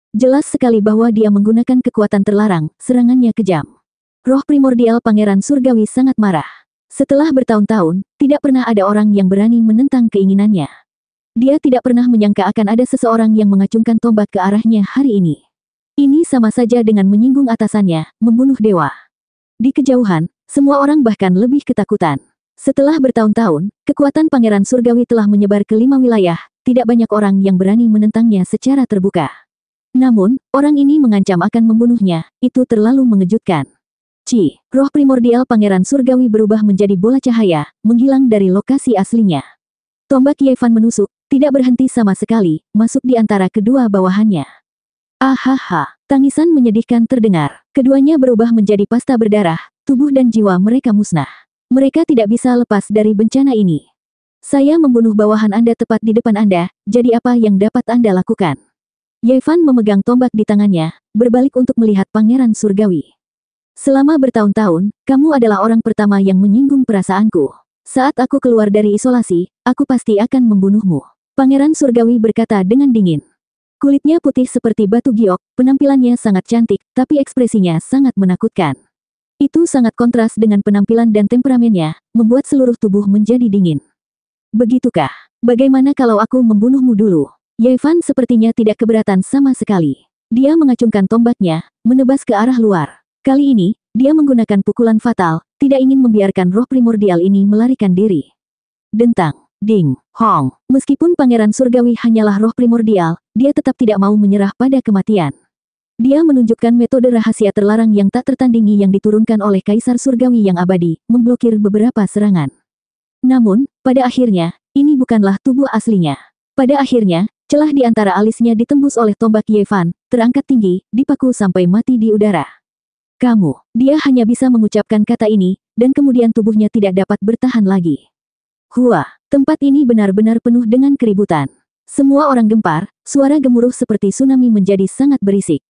Jelas sekali bahwa dia menggunakan kekuatan terlarang, serangannya kejam. Roh primordial Pangeran Surgawi sangat marah. Setelah bertahun-tahun, tidak pernah ada orang yang berani menentang keinginannya. Dia tidak pernah menyangka akan ada seseorang yang mengacungkan tombak ke arahnya hari ini. Ini sama saja dengan menyinggung atasannya, membunuh dewa. Di kejauhan, semua orang bahkan lebih ketakutan. Setelah bertahun-tahun, kekuatan Pangeran Surgawi telah menyebar ke lima wilayah, tidak banyak orang yang berani menentangnya secara terbuka. Namun, orang ini mengancam akan membunuhnya, itu terlalu mengejutkan. Ci, roh primordial pangeran surgawi berubah menjadi bola cahaya, menghilang dari lokasi aslinya. Tombak Yevan menusuk, tidak berhenti sama sekali, masuk di antara kedua bawahannya. Ahaha, tangisan menyedihkan terdengar. Keduanya berubah menjadi pasta berdarah, tubuh dan jiwa mereka musnah. Mereka tidak bisa lepas dari bencana ini. Saya membunuh bawahan Anda tepat di depan Anda, jadi apa yang dapat Anda lakukan? Yevan memegang tombak di tangannya, berbalik untuk melihat Pangeran Surgawi. Selama bertahun-tahun, kamu adalah orang pertama yang menyinggung perasaanku. Saat aku keluar dari isolasi, aku pasti akan membunuhmu. Pangeran Surgawi berkata dengan dingin. Kulitnya putih seperti batu giok, penampilannya sangat cantik, tapi ekspresinya sangat menakutkan. Itu sangat kontras dengan penampilan dan temperamennya, membuat seluruh tubuh menjadi dingin. Begitukah? Bagaimana kalau aku membunuhmu dulu? Yevan sepertinya tidak keberatan sama sekali. Dia mengacungkan tombaknya, menebas ke arah luar. Kali ini, dia menggunakan pukulan fatal, tidak ingin membiarkan roh primordial ini melarikan diri. Dentang, ding, hong. Meskipun pangeran surgawi hanyalah roh primordial, dia tetap tidak mau menyerah pada kematian. Dia menunjukkan metode rahasia terlarang yang tak tertandingi yang diturunkan oleh kaisar surgawi yang abadi, memblokir beberapa serangan. Namun, pada akhirnya, ini bukanlah tubuh aslinya. Pada akhirnya, Celah di antara alisnya ditembus oleh tombak Yevan, terangkat tinggi, dipaku sampai mati di udara. Kamu, dia hanya bisa mengucapkan kata ini, dan kemudian tubuhnya tidak dapat bertahan lagi. Hua, tempat ini benar-benar penuh dengan keributan. Semua orang gempar, suara gemuruh seperti tsunami menjadi sangat berisik.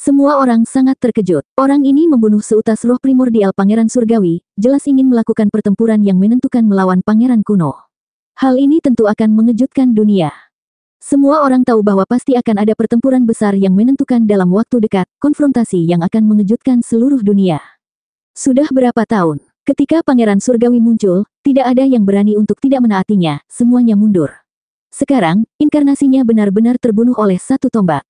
Semua orang sangat terkejut. Orang ini membunuh seutas roh primordial Pangeran Surgawi, jelas ingin melakukan pertempuran yang menentukan melawan Pangeran kuno. Hal ini tentu akan mengejutkan dunia. Semua orang tahu bahwa pasti akan ada pertempuran besar yang menentukan dalam waktu dekat, konfrontasi yang akan mengejutkan seluruh dunia. Sudah berapa tahun, ketika Pangeran Surgawi muncul, tidak ada yang berani untuk tidak menaatinya, semuanya mundur. Sekarang, inkarnasinya benar-benar terbunuh oleh satu tombak.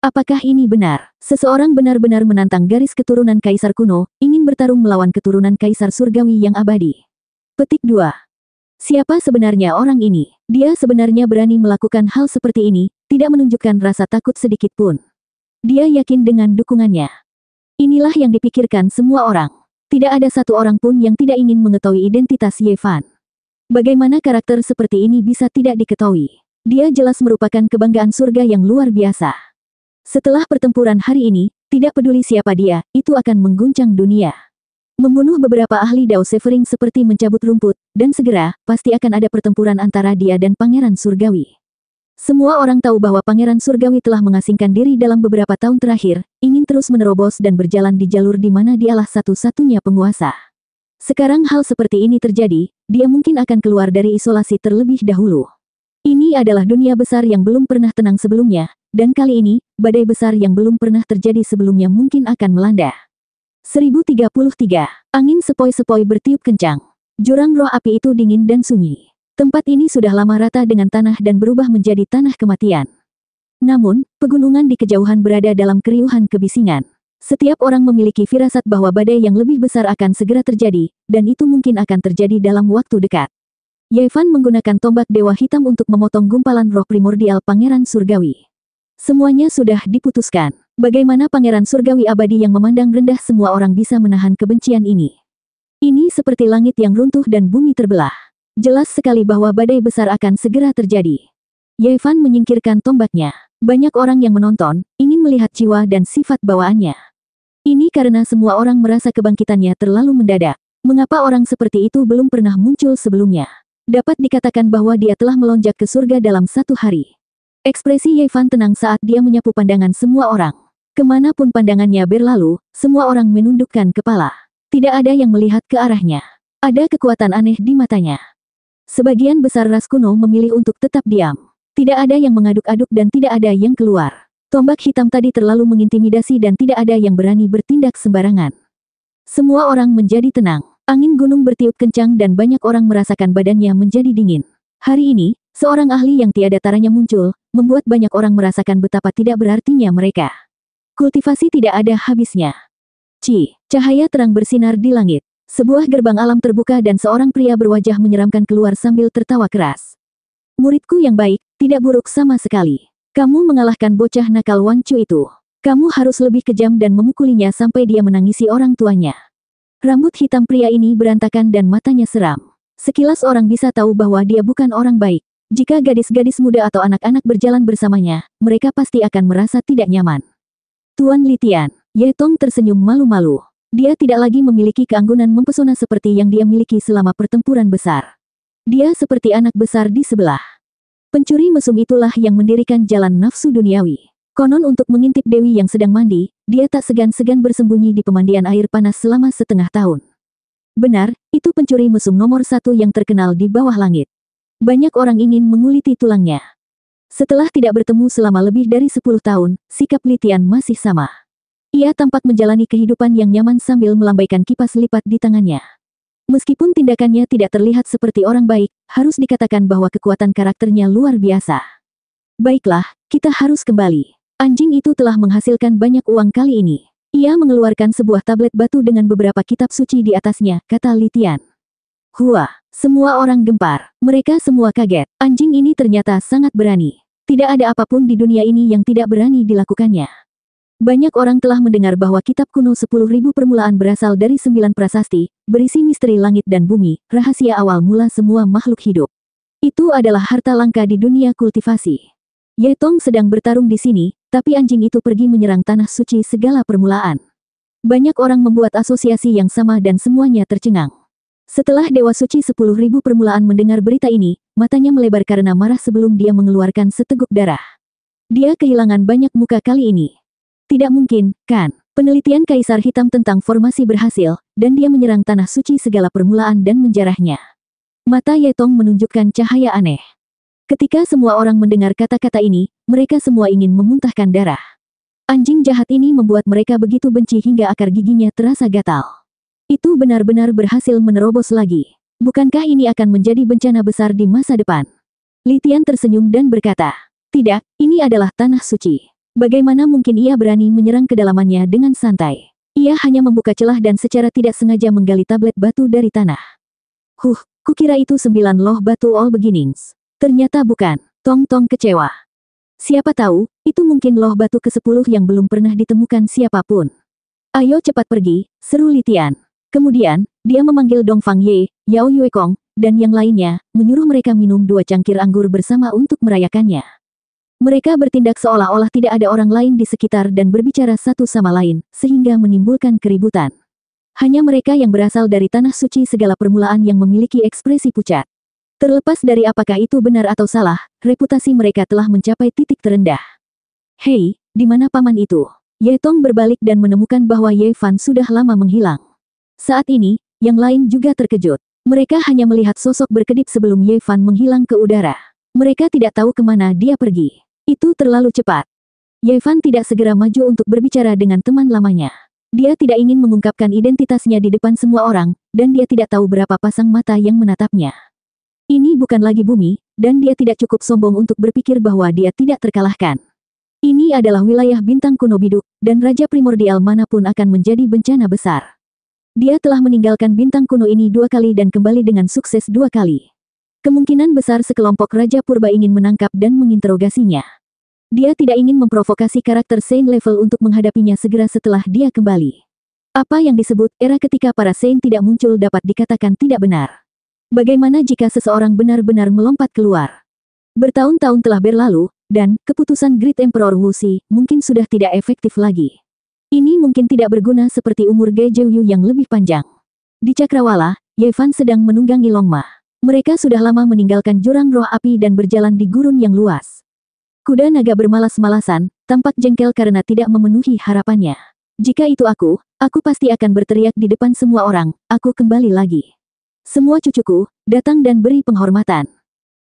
Apakah ini benar? Seseorang benar-benar menantang garis keturunan Kaisar kuno, ingin bertarung melawan keturunan Kaisar Surgawi yang abadi. Petik 2. Siapa sebenarnya orang ini? Dia sebenarnya berani melakukan hal seperti ini, tidak menunjukkan rasa takut sedikit pun. Dia yakin dengan dukungannya. Inilah yang dipikirkan semua orang. Tidak ada satu orang pun yang tidak ingin mengetahui identitas Yevan. Bagaimana karakter seperti ini bisa tidak diketahui? Dia jelas merupakan kebanggaan surga yang luar biasa. Setelah pertempuran hari ini, tidak peduli siapa dia, itu akan mengguncang dunia. Membunuh beberapa ahli Dao Severing seperti mencabut rumput, dan segera, pasti akan ada pertempuran antara dia dan Pangeran Surgawi. Semua orang tahu bahwa Pangeran Surgawi telah mengasingkan diri dalam beberapa tahun terakhir, ingin terus menerobos dan berjalan di jalur di mana dialah satu-satunya penguasa. Sekarang hal seperti ini terjadi, dia mungkin akan keluar dari isolasi terlebih dahulu. Ini adalah dunia besar yang belum pernah tenang sebelumnya, dan kali ini, badai besar yang belum pernah terjadi sebelumnya mungkin akan melanda. 1033. Angin sepoi-sepoi bertiup kencang. Jurang roh api itu dingin dan sunyi. Tempat ini sudah lama rata dengan tanah dan berubah menjadi tanah kematian. Namun, pegunungan di kejauhan berada dalam keriuhan kebisingan. Setiap orang memiliki firasat bahwa badai yang lebih besar akan segera terjadi, dan itu mungkin akan terjadi dalam waktu dekat. Yevan menggunakan tombak dewa hitam untuk memotong gumpalan roh primordial pangeran surgawi. Semuanya sudah diputuskan. Bagaimana pangeran surgawi abadi yang memandang rendah semua orang bisa menahan kebencian ini? Ini seperti langit yang runtuh dan bumi terbelah. Jelas sekali bahwa badai besar akan segera terjadi. Yevan menyingkirkan tombaknya. Banyak orang yang menonton, ingin melihat jiwa dan sifat bawaannya. Ini karena semua orang merasa kebangkitannya terlalu mendadak. Mengapa orang seperti itu belum pernah muncul sebelumnya? Dapat dikatakan bahwa dia telah melonjak ke surga dalam satu hari. Ekspresi Yevan tenang saat dia menyapu pandangan semua orang. Kemanapun pandangannya berlalu, semua orang menundukkan kepala. Tidak ada yang melihat ke arahnya. Ada kekuatan aneh di matanya. Sebagian besar ras kuno memilih untuk tetap diam. Tidak ada yang mengaduk-aduk dan tidak ada yang keluar. Tombak hitam tadi terlalu mengintimidasi dan tidak ada yang berani bertindak sembarangan. Semua orang menjadi tenang. Angin gunung bertiup kencang dan banyak orang merasakan badannya menjadi dingin. Hari ini, seorang ahli yang tiada taranya muncul, membuat banyak orang merasakan betapa tidak berartinya mereka. Kultivasi tidak ada habisnya. Ci, cahaya terang bersinar di langit. Sebuah gerbang alam terbuka dan seorang pria berwajah menyeramkan keluar sambil tertawa keras. Muridku yang baik, tidak buruk sama sekali. Kamu mengalahkan bocah nakal Wancu itu. Kamu harus lebih kejam dan memukulinya sampai dia menangisi orang tuanya. Rambut hitam pria ini berantakan dan matanya seram. Sekilas orang bisa tahu bahwa dia bukan orang baik. Jika gadis-gadis muda atau anak-anak berjalan bersamanya, mereka pasti akan merasa tidak nyaman. Tuan Litian, Yetong tersenyum malu-malu. Dia tidak lagi memiliki keanggunan mempesona seperti yang dia miliki selama pertempuran besar. Dia seperti anak besar di sebelah. Pencuri mesum itulah yang mendirikan jalan nafsu duniawi. Konon untuk mengintip Dewi yang sedang mandi, dia tak segan-segan bersembunyi di pemandian air panas selama setengah tahun. Benar, itu pencuri mesum nomor satu yang terkenal di bawah langit. Banyak orang ingin menguliti tulangnya. Setelah tidak bertemu selama lebih dari 10 tahun, sikap Litian masih sama. Ia tampak menjalani kehidupan yang nyaman sambil melambaikan kipas lipat di tangannya. Meskipun tindakannya tidak terlihat seperti orang baik, harus dikatakan bahwa kekuatan karakternya luar biasa. Baiklah, kita harus kembali. Anjing itu telah menghasilkan banyak uang kali ini. Ia mengeluarkan sebuah tablet batu dengan beberapa kitab suci di atasnya, kata Litian. Hua, semua orang gempar, mereka semua kaget, anjing ini ternyata sangat berani. Tidak ada apapun di dunia ini yang tidak berani dilakukannya. Banyak orang telah mendengar bahwa kitab kuno 10.000 permulaan berasal dari sembilan prasasti, berisi misteri langit dan bumi, rahasia awal mula semua makhluk hidup. Itu adalah harta langka di dunia kultivasi. Yetong sedang bertarung di sini, tapi anjing itu pergi menyerang tanah suci segala permulaan. Banyak orang membuat asosiasi yang sama dan semuanya tercengang. Setelah Dewa Suci sepuluh ribu permulaan mendengar berita ini, matanya melebar karena marah sebelum dia mengeluarkan seteguk darah. Dia kehilangan banyak muka kali ini. Tidak mungkin, kan? Penelitian Kaisar Hitam tentang formasi berhasil, dan dia menyerang Tanah Suci segala permulaan dan menjarahnya. Mata Yetong menunjukkan cahaya aneh. Ketika semua orang mendengar kata-kata ini, mereka semua ingin memuntahkan darah. Anjing jahat ini membuat mereka begitu benci hingga akar giginya terasa gatal. Itu benar-benar berhasil menerobos lagi. Bukankah ini akan menjadi bencana besar di masa depan? Litian tersenyum dan berkata, Tidak, ini adalah tanah suci. Bagaimana mungkin ia berani menyerang kedalamannya dengan santai? Ia hanya membuka celah dan secara tidak sengaja menggali tablet batu dari tanah. Huh, kukira itu sembilan loh batu all beginnings. Ternyata bukan. Tong-tong kecewa. Siapa tahu, itu mungkin loh batu ke-10 yang belum pernah ditemukan siapapun. Ayo cepat pergi, seru Litian. Kemudian, dia memanggil Dong Fang Ye, Yao Yue Kong, dan yang lainnya, menyuruh mereka minum dua cangkir anggur bersama untuk merayakannya. Mereka bertindak seolah-olah tidak ada orang lain di sekitar dan berbicara satu sama lain, sehingga menimbulkan keributan. Hanya mereka yang berasal dari tanah suci segala permulaan yang memiliki ekspresi pucat. Terlepas dari apakah itu benar atau salah, reputasi mereka telah mencapai titik terendah. Hei, di mana paman itu? Ye Tong berbalik dan menemukan bahwa Ye Fan sudah lama menghilang. Saat ini, yang lain juga terkejut. Mereka hanya melihat sosok berkedip sebelum Ye Fan menghilang ke udara. Mereka tidak tahu kemana dia pergi. Itu terlalu cepat. Ye Fan tidak segera maju untuk berbicara dengan teman lamanya. Dia tidak ingin mengungkapkan identitasnya di depan semua orang, dan dia tidak tahu berapa pasang mata yang menatapnya. Ini bukan lagi bumi, dan dia tidak cukup sombong untuk berpikir bahwa dia tidak terkalahkan. Ini adalah wilayah bintang kuno biduk, dan raja primordial manapun akan menjadi bencana besar. Dia telah meninggalkan bintang kuno ini dua kali dan kembali dengan sukses dua kali. Kemungkinan besar sekelompok Raja Purba ingin menangkap dan menginterogasinya. Dia tidak ingin memprovokasi karakter Saint level untuk menghadapinya segera setelah dia kembali. Apa yang disebut era ketika para Saint tidak muncul dapat dikatakan tidak benar. Bagaimana jika seseorang benar-benar melompat keluar? Bertahun-tahun telah berlalu, dan keputusan Great Emperor Wuxi mungkin sudah tidak efektif lagi. Ini mungkin tidak berguna seperti umur Ge Jiuyu yang lebih panjang. Di Cakrawala, Yevan sedang menunggangi Longma. Mereka sudah lama meninggalkan jurang roh api dan berjalan di gurun yang luas. Kuda naga bermalas-malasan, tampak jengkel karena tidak memenuhi harapannya. Jika itu aku, aku pasti akan berteriak di depan semua orang, aku kembali lagi. Semua cucuku, datang dan beri penghormatan.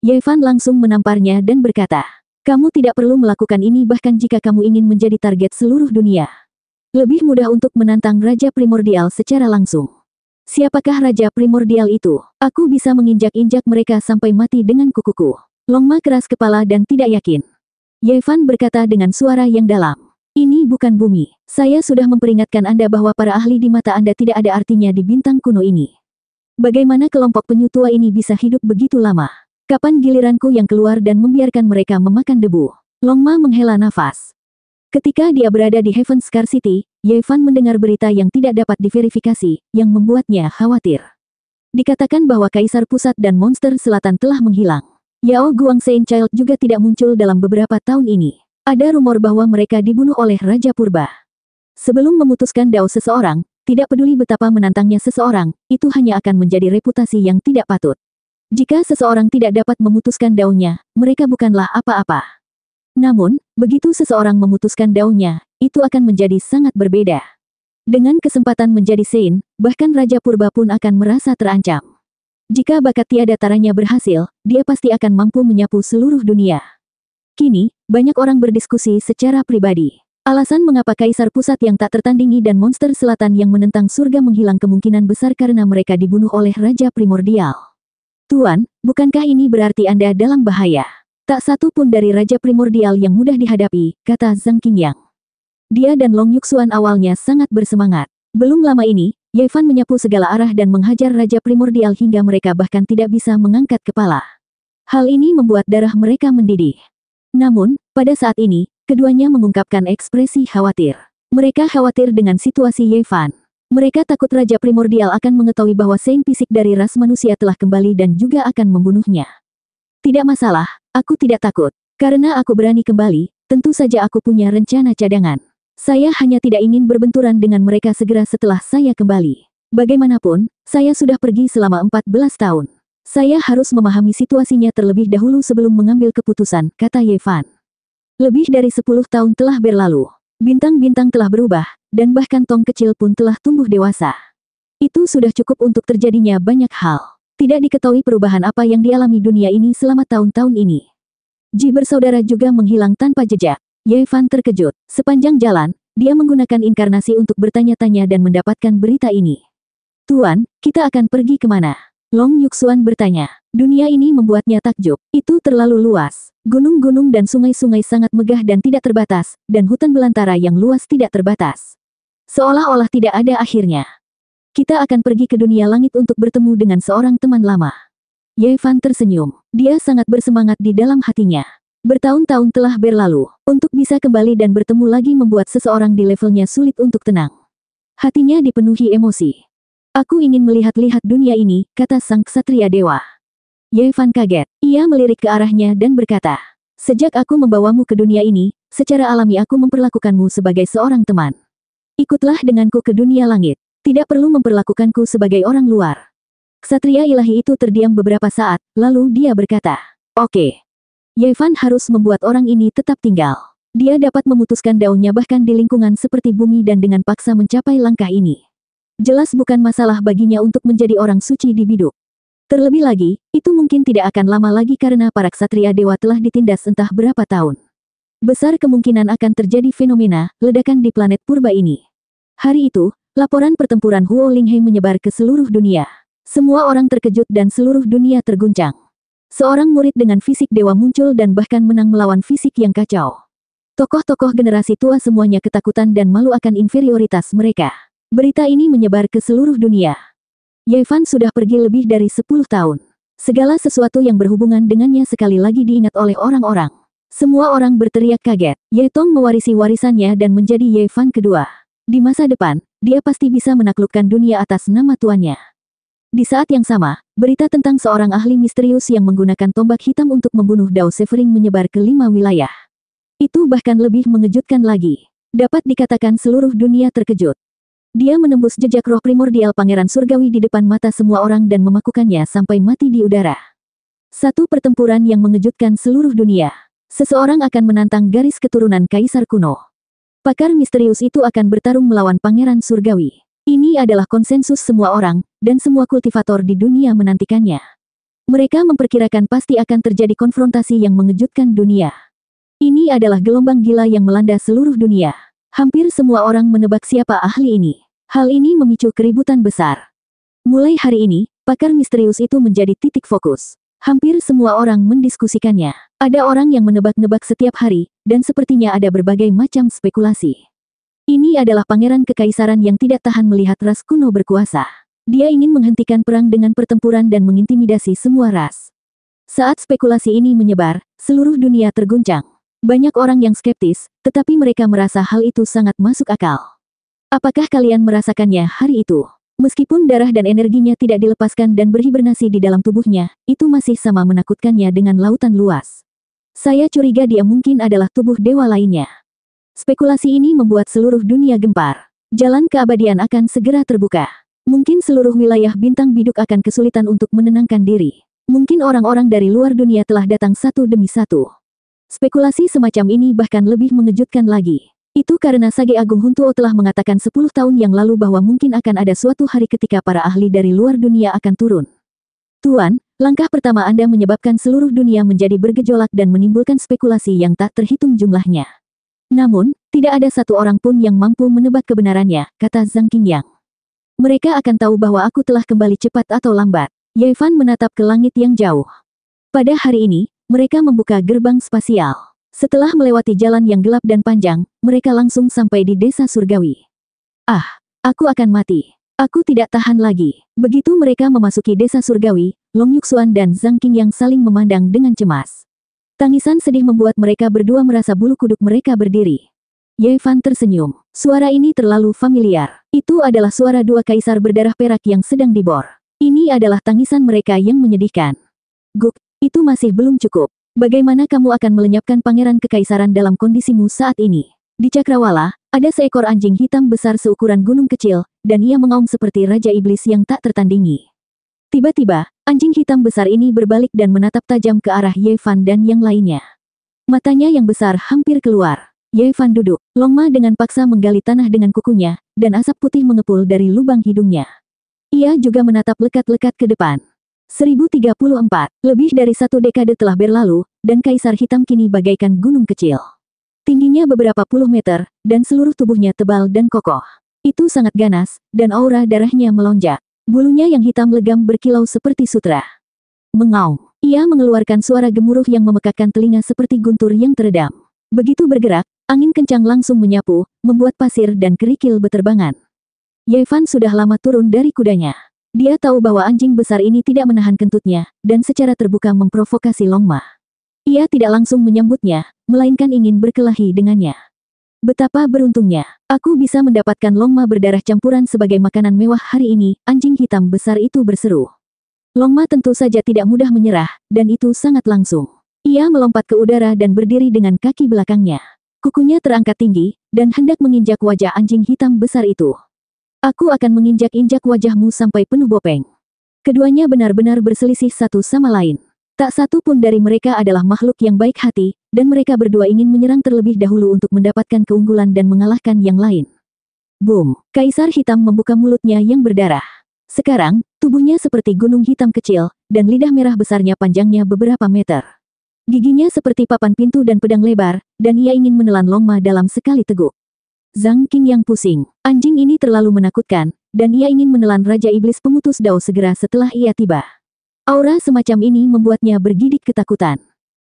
Yevan langsung menamparnya dan berkata, kamu tidak perlu melakukan ini bahkan jika kamu ingin menjadi target seluruh dunia. Lebih mudah untuk menantang Raja Primordial secara langsung. Siapakah Raja Primordial itu? Aku bisa menginjak-injak mereka sampai mati dengan kukuku. Longma keras kepala dan tidak yakin. Yevan berkata dengan suara yang dalam. Ini bukan bumi. Saya sudah memperingatkan Anda bahwa para ahli di mata Anda tidak ada artinya di bintang kuno ini. Bagaimana kelompok penyu ini bisa hidup begitu lama? Kapan giliranku yang keluar dan membiarkan mereka memakan debu? Longma menghela nafas. Ketika dia berada di Heaven Scar City, Yevan mendengar berita yang tidak dapat diverifikasi, yang membuatnya khawatir. Dikatakan bahwa Kaisar Pusat dan Monster Selatan telah menghilang. Yao Guang Saint Child juga tidak muncul dalam beberapa tahun ini. Ada rumor bahwa mereka dibunuh oleh Raja Purba. Sebelum memutuskan dao seseorang, tidak peduli betapa menantangnya seseorang, itu hanya akan menjadi reputasi yang tidak patut. Jika seseorang tidak dapat memutuskan daunnya, mereka bukanlah apa-apa. Namun, begitu seseorang memutuskan daunnya, itu akan menjadi sangat berbeda. Dengan kesempatan menjadi Sein, bahkan Raja Purba pun akan merasa terancam. Jika bakat tiada taranya berhasil, dia pasti akan mampu menyapu seluruh dunia. Kini, banyak orang berdiskusi secara pribadi. Alasan mengapa Kaisar Pusat yang tak tertandingi dan monster selatan yang menentang surga menghilang kemungkinan besar karena mereka dibunuh oleh Raja Primordial. Tuan, bukankah ini berarti Anda dalam bahaya? Tak satu pun dari Raja Primordial yang mudah dihadapi, kata Zhang Qingyang. Dia dan Long Yuxuan awalnya sangat bersemangat. Belum lama ini, Fan menyapu segala arah dan menghajar Raja Primordial hingga mereka bahkan tidak bisa mengangkat kepala. Hal ini membuat darah mereka mendidih. Namun, pada saat ini, keduanya mengungkapkan ekspresi khawatir. Mereka khawatir dengan situasi Fan. Mereka takut Raja Primordial akan mengetahui bahwa Saint fisik dari ras manusia telah kembali dan juga akan membunuhnya. Tidak masalah, Aku tidak takut. Karena aku berani kembali, tentu saja aku punya rencana cadangan. Saya hanya tidak ingin berbenturan dengan mereka segera setelah saya kembali. Bagaimanapun, saya sudah pergi selama 14 tahun. Saya harus memahami situasinya terlebih dahulu sebelum mengambil keputusan, kata Yevan. Lebih dari 10 tahun telah berlalu. Bintang-bintang telah berubah, dan bahkan tong kecil pun telah tumbuh dewasa. Itu sudah cukup untuk terjadinya banyak hal. Tidak diketahui perubahan apa yang dialami dunia ini selama tahun-tahun ini. Ji bersaudara juga menghilang tanpa jejak. Ye Fan terkejut. Sepanjang jalan, dia menggunakan inkarnasi untuk bertanya-tanya dan mendapatkan berita ini. Tuan, kita akan pergi kemana? Long Yuxuan bertanya. Dunia ini membuatnya takjub. Itu terlalu luas. Gunung-gunung dan sungai-sungai sangat megah dan tidak terbatas, dan hutan belantara yang luas tidak terbatas. Seolah-olah tidak ada akhirnya. Kita akan pergi ke dunia langit untuk bertemu dengan seorang teman lama. Yevan tersenyum. Dia sangat bersemangat di dalam hatinya. Bertahun-tahun telah berlalu, untuk bisa kembali dan bertemu lagi membuat seseorang di levelnya sulit untuk tenang. Hatinya dipenuhi emosi. Aku ingin melihat-lihat dunia ini, kata sang ksatria dewa. Yevan kaget. Ia melirik ke arahnya dan berkata, Sejak aku membawamu ke dunia ini, secara alami aku memperlakukanmu sebagai seorang teman. Ikutlah denganku ke dunia langit. Tidak perlu memperlakukanku sebagai orang luar. Satria ilahi itu terdiam beberapa saat, lalu dia berkata, Oke. Okay. Yevan harus membuat orang ini tetap tinggal. Dia dapat memutuskan daunnya bahkan di lingkungan seperti bumi dan dengan paksa mencapai langkah ini. Jelas bukan masalah baginya untuk menjadi orang suci di biduk. Terlebih lagi, itu mungkin tidak akan lama lagi karena para ksatria dewa telah ditindas entah berapa tahun. Besar kemungkinan akan terjadi fenomena ledakan di planet purba ini. Hari itu, Laporan pertempuran Huo Linghe menyebar ke seluruh dunia. Semua orang terkejut dan seluruh dunia terguncang. Seorang murid dengan fisik dewa muncul dan bahkan menang melawan fisik yang kacau. Tokoh-tokoh generasi tua semuanya ketakutan dan malu akan inferioritas mereka. Berita ini menyebar ke seluruh dunia. Yevan sudah pergi lebih dari 10 tahun. Segala sesuatu yang berhubungan dengannya sekali lagi diingat oleh orang-orang. Semua orang berteriak kaget. Ye Tong mewarisi warisannya dan menjadi Yevan kedua. Di masa depan, dia pasti bisa menaklukkan dunia atas nama tuannya. Di saat yang sama, berita tentang seorang ahli misterius yang menggunakan tombak hitam untuk membunuh Dao Severing menyebar ke lima wilayah. Itu bahkan lebih mengejutkan lagi. Dapat dikatakan seluruh dunia terkejut. Dia menembus jejak roh primordial Pangeran Surgawi di depan mata semua orang dan memakukannya sampai mati di udara. Satu pertempuran yang mengejutkan seluruh dunia. Seseorang akan menantang garis keturunan Kaisar kuno. Pakar misterius itu akan bertarung melawan Pangeran Surgawi. Ini adalah konsensus semua orang, dan semua kultivator di dunia menantikannya. Mereka memperkirakan pasti akan terjadi konfrontasi yang mengejutkan dunia. Ini adalah gelombang gila yang melanda seluruh dunia. Hampir semua orang menebak siapa ahli ini. Hal ini memicu keributan besar. Mulai hari ini, pakar misterius itu menjadi titik fokus. Hampir semua orang mendiskusikannya. Ada orang yang menebak-nebak setiap hari, dan sepertinya ada berbagai macam spekulasi. Ini adalah pangeran kekaisaran yang tidak tahan melihat ras kuno berkuasa. Dia ingin menghentikan perang dengan pertempuran dan mengintimidasi semua ras. Saat spekulasi ini menyebar, seluruh dunia terguncang. Banyak orang yang skeptis, tetapi mereka merasa hal itu sangat masuk akal. Apakah kalian merasakannya hari itu? Meskipun darah dan energinya tidak dilepaskan dan berhibernasi di dalam tubuhnya, itu masih sama menakutkannya dengan lautan luas. Saya curiga dia mungkin adalah tubuh dewa lainnya. Spekulasi ini membuat seluruh dunia gempar. Jalan keabadian akan segera terbuka. Mungkin seluruh wilayah bintang biduk akan kesulitan untuk menenangkan diri. Mungkin orang-orang dari luar dunia telah datang satu demi satu. Spekulasi semacam ini bahkan lebih mengejutkan lagi. Itu karena Sage Agung Huntuo telah mengatakan 10 tahun yang lalu bahwa mungkin akan ada suatu hari ketika para ahli dari luar dunia akan turun. Tuan, langkah pertama Anda menyebabkan seluruh dunia menjadi bergejolak dan menimbulkan spekulasi yang tak terhitung jumlahnya. Namun, tidak ada satu orang pun yang mampu menebak kebenarannya, kata Zhang Qingyang. Mereka akan tahu bahwa aku telah kembali cepat atau lambat. Fan menatap ke langit yang jauh. Pada hari ini, mereka membuka gerbang spasial. Setelah melewati jalan yang gelap dan panjang, mereka langsung sampai di desa surgawi. Ah, aku akan mati. Aku tidak tahan lagi. Begitu mereka memasuki desa surgawi, Long Yuxuan dan Zhang King yang saling memandang dengan cemas. Tangisan sedih membuat mereka berdua merasa bulu kuduk mereka berdiri. Ye Fan tersenyum. Suara ini terlalu familiar. Itu adalah suara dua kaisar berdarah perak yang sedang dibor. Ini adalah tangisan mereka yang menyedihkan. Guk, itu masih belum cukup. Bagaimana kamu akan melenyapkan pangeran kekaisaran dalam kondisimu saat ini? Di Cakrawala, ada seekor anjing hitam besar seukuran gunung kecil, dan ia mengaum seperti Raja Iblis yang tak tertandingi. Tiba-tiba, anjing hitam besar ini berbalik dan menatap tajam ke arah Yevan dan yang lainnya. Matanya yang besar hampir keluar. Yevan duduk, Longma dengan paksa menggali tanah dengan kukunya, dan asap putih mengepul dari lubang hidungnya. Ia juga menatap lekat-lekat ke depan. 1034, lebih dari satu dekade telah berlalu, dan Kaisar Hitam kini bagaikan gunung kecil. Tingginya beberapa puluh meter, dan seluruh tubuhnya tebal dan kokoh. Itu sangat ganas, dan aura darahnya melonjak. Bulunya yang hitam legam berkilau seperti sutra. Mengau. Ia mengeluarkan suara gemuruh yang memekakkan telinga seperti guntur yang teredam. Begitu bergerak, angin kencang langsung menyapu, membuat pasir dan kerikil beterbangan. Yevan sudah lama turun dari kudanya. Dia tahu bahwa anjing besar ini tidak menahan kentutnya, dan secara terbuka memprovokasi Longma. Ia tidak langsung menyambutnya, melainkan ingin berkelahi dengannya. Betapa beruntungnya, aku bisa mendapatkan longma berdarah campuran sebagai makanan mewah hari ini, anjing hitam besar itu berseru. Longma tentu saja tidak mudah menyerah, dan itu sangat langsung. Ia melompat ke udara dan berdiri dengan kaki belakangnya. Kukunya terangkat tinggi, dan hendak menginjak wajah anjing hitam besar itu. Aku akan menginjak-injak wajahmu sampai penuh bopeng. Keduanya benar-benar berselisih satu sama lain. Tak satu pun dari mereka adalah makhluk yang baik hati, dan mereka berdua ingin menyerang terlebih dahulu untuk mendapatkan keunggulan dan mengalahkan yang lain. Boom! Kaisar hitam membuka mulutnya yang berdarah. Sekarang, tubuhnya seperti gunung hitam kecil, dan lidah merah besarnya panjangnya beberapa meter. Giginya seperti papan pintu dan pedang lebar, dan ia ingin menelan Longma dalam sekali teguk. Zhang King yang pusing. Anjing ini terlalu menakutkan, dan ia ingin menelan Raja Iblis pemutus Dao segera setelah ia tiba. Aura semacam ini membuatnya bergidik ketakutan.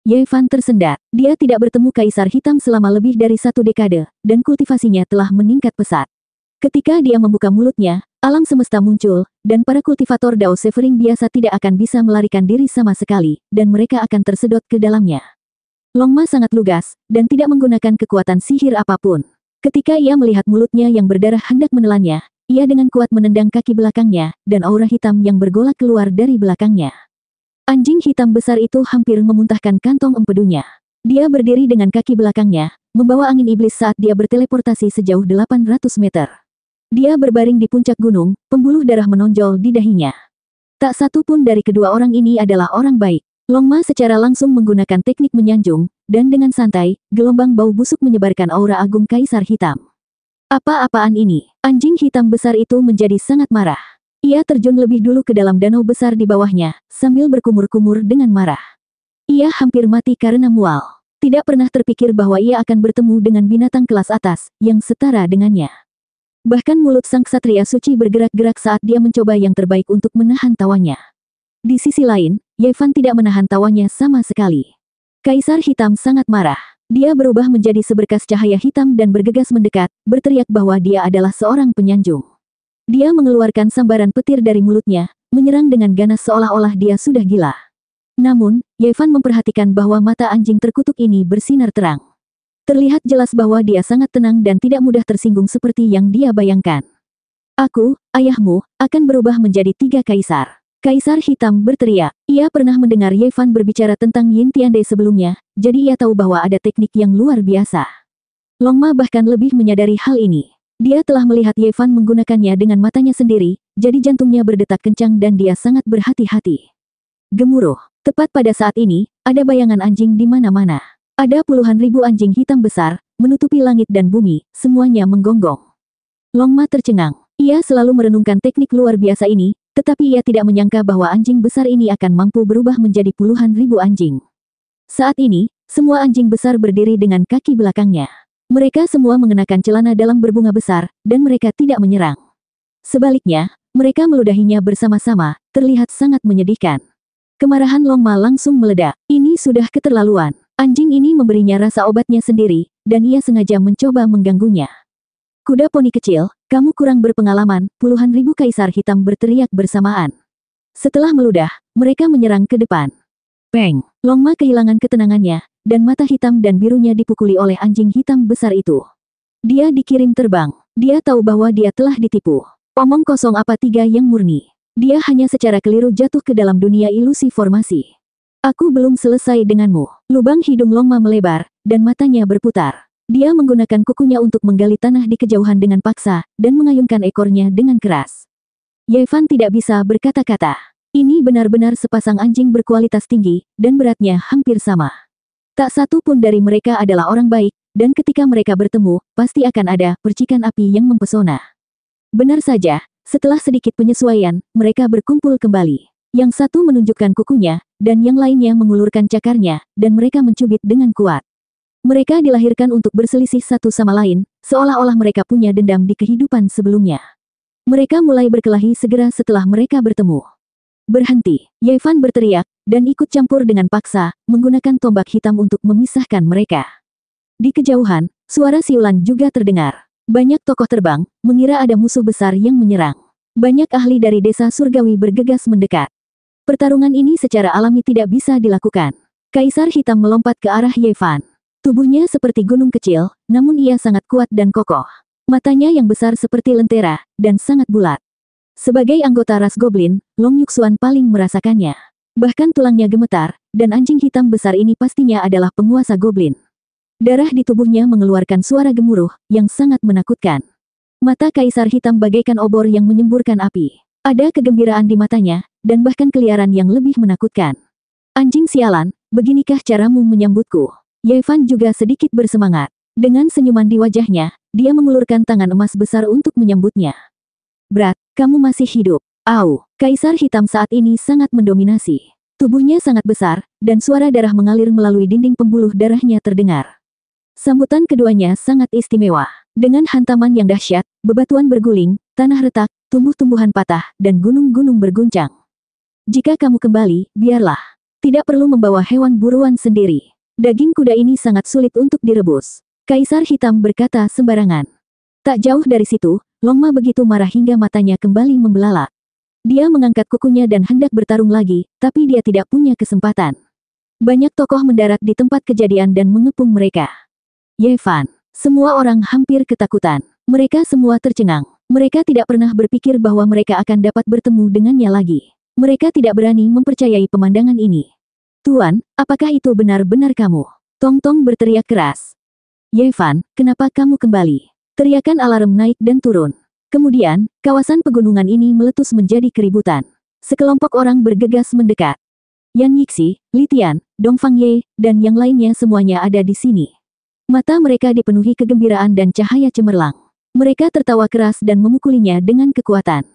Yevan tersendat, dia tidak bertemu Kaisar Hitam selama lebih dari satu dekade, dan kultivasinya telah meningkat pesat. Ketika dia membuka mulutnya, alam semesta muncul, dan para kultivator Dao Severing biasa tidak akan bisa melarikan diri sama sekali, dan mereka akan tersedot ke dalamnya. Longma sangat lugas, dan tidak menggunakan kekuatan sihir apapun. Ketika ia melihat mulutnya yang berdarah hendak menelannya, ia dengan kuat menendang kaki belakangnya, dan aura hitam yang bergolak keluar dari belakangnya. Anjing hitam besar itu hampir memuntahkan kantong empedunya. Dia berdiri dengan kaki belakangnya, membawa angin iblis saat dia berteleportasi sejauh 800 meter. Dia berbaring di puncak gunung, pembuluh darah menonjol di dahinya. Tak satu pun dari kedua orang ini adalah orang baik. Longma secara langsung menggunakan teknik menyanjung, dan dengan santai, gelombang bau busuk menyebarkan aura agung kaisar hitam. Apa-apaan ini? Anjing hitam besar itu menjadi sangat marah. Ia terjun lebih dulu ke dalam danau besar di bawahnya, sambil berkumur-kumur dengan marah. Ia hampir mati karena mual. Tidak pernah terpikir bahwa ia akan bertemu dengan binatang kelas atas, yang setara dengannya. Bahkan mulut sang ksatria suci bergerak-gerak saat dia mencoba yang terbaik untuk menahan tawanya. Di sisi lain, Yevan tidak menahan tawanya sama sekali. Kaisar Hitam sangat marah. Dia berubah menjadi seberkas cahaya hitam dan bergegas mendekat, berteriak bahwa dia adalah seorang penyanjung. Dia mengeluarkan sambaran petir dari mulutnya, menyerang dengan ganas seolah-olah dia sudah gila. Namun, Yevan memperhatikan bahwa mata anjing terkutuk ini bersinar terang. Terlihat jelas bahwa dia sangat tenang dan tidak mudah tersinggung seperti yang dia bayangkan. Aku, ayahmu, akan berubah menjadi tiga kaisar. Kaisar Hitam berteriak. Ia pernah mendengar Ye Fan berbicara tentang Yin Tiande sebelumnya, jadi ia tahu bahwa ada teknik yang luar biasa. Longma bahkan lebih menyadari hal ini. Dia telah melihat Ye Fan menggunakannya dengan matanya sendiri, jadi jantungnya berdetak kencang dan dia sangat berhati-hati. Gemuruh. Tepat pada saat ini, ada bayangan anjing di mana-mana. Ada puluhan ribu anjing hitam besar, menutupi langit dan bumi, semuanya menggonggong. Longma tercengang. Ia selalu merenungkan teknik luar biasa ini, tetapi ia tidak menyangka bahwa anjing besar ini akan mampu berubah menjadi puluhan ribu anjing. Saat ini, semua anjing besar berdiri dengan kaki belakangnya. Mereka semua mengenakan celana dalam berbunga besar, dan mereka tidak menyerang. Sebaliknya, mereka meludahinya bersama-sama, terlihat sangat menyedihkan. Kemarahan Longma langsung meledak. Ini sudah keterlaluan. Anjing ini memberinya rasa obatnya sendiri, dan ia sengaja mencoba mengganggunya. Kuda poni kecil, kamu kurang berpengalaman, puluhan ribu kaisar hitam berteriak bersamaan. Setelah meludah, mereka menyerang ke depan. Peng, Longma kehilangan ketenangannya, dan mata hitam dan birunya dipukuli oleh anjing hitam besar itu. Dia dikirim terbang. Dia tahu bahwa dia telah ditipu. Omong kosong apa tiga yang murni. Dia hanya secara keliru jatuh ke dalam dunia ilusi formasi. Aku belum selesai denganmu. Lubang hidung Longma melebar, dan matanya berputar. Dia menggunakan kukunya untuk menggali tanah di kejauhan dengan paksa, dan mengayunkan ekornya dengan keras. Yevan tidak bisa berkata-kata. Ini benar-benar sepasang anjing berkualitas tinggi, dan beratnya hampir sama. Tak satu pun dari mereka adalah orang baik, dan ketika mereka bertemu, pasti akan ada percikan api yang mempesona. Benar saja, setelah sedikit penyesuaian, mereka berkumpul kembali. Yang satu menunjukkan kukunya, dan yang lainnya mengulurkan cakarnya, dan mereka mencubit dengan kuat. Mereka dilahirkan untuk berselisih satu sama lain, seolah-olah mereka punya dendam di kehidupan sebelumnya. Mereka mulai berkelahi segera setelah mereka bertemu. Berhenti, Yevan berteriak, dan ikut campur dengan paksa, menggunakan tombak hitam untuk memisahkan mereka. Di kejauhan, suara siulan juga terdengar. Banyak tokoh terbang, mengira ada musuh besar yang menyerang. Banyak ahli dari desa surgawi bergegas mendekat. Pertarungan ini secara alami tidak bisa dilakukan. Kaisar Hitam melompat ke arah Yevan. Tubuhnya seperti gunung kecil, namun ia sangat kuat dan kokoh. Matanya yang besar seperti lentera, dan sangat bulat. Sebagai anggota ras Goblin, Long Yuxuan paling merasakannya. Bahkan tulangnya gemetar, dan anjing hitam besar ini pastinya adalah penguasa Goblin. Darah di tubuhnya mengeluarkan suara gemuruh, yang sangat menakutkan. Mata kaisar hitam bagaikan obor yang menyemburkan api. Ada kegembiraan di matanya, dan bahkan keliaran yang lebih menakutkan. Anjing sialan, beginikah caramu menyambutku? Yevan juga sedikit bersemangat. Dengan senyuman di wajahnya, dia mengulurkan tangan emas besar untuk menyambutnya. Brat, kamu masih hidup. Au, Kaisar Hitam saat ini sangat mendominasi. Tubuhnya sangat besar, dan suara darah mengalir melalui dinding pembuluh darahnya terdengar. Sambutan keduanya sangat istimewa. Dengan hantaman yang dahsyat, bebatuan berguling, tanah retak, tumbuh-tumbuhan patah, dan gunung-gunung berguncang. Jika kamu kembali, biarlah. Tidak perlu membawa hewan buruan sendiri. Daging kuda ini sangat sulit untuk direbus. Kaisar Hitam berkata sembarangan. Tak jauh dari situ, Longma begitu marah hingga matanya kembali membelalak. Dia mengangkat kukunya dan hendak bertarung lagi, tapi dia tidak punya kesempatan. Banyak tokoh mendarat di tempat kejadian dan mengepung mereka. Yevan, semua orang hampir ketakutan. Mereka semua tercengang. Mereka tidak pernah berpikir bahwa mereka akan dapat bertemu dengannya lagi. Mereka tidak berani mempercayai pemandangan ini. Tuan, apakah itu benar-benar kamu? Tong Tong berteriak keras. Yevan, kenapa kamu kembali? Teriakan alarm naik dan turun. Kemudian, kawasan pegunungan ini meletus menjadi keributan. Sekelompok orang bergegas mendekat. Yan Yixi, Li Tian, Dong Fang Ye, dan yang lainnya semuanya ada di sini. Mata mereka dipenuhi kegembiraan dan cahaya cemerlang. Mereka tertawa keras dan memukulinya dengan kekuatan.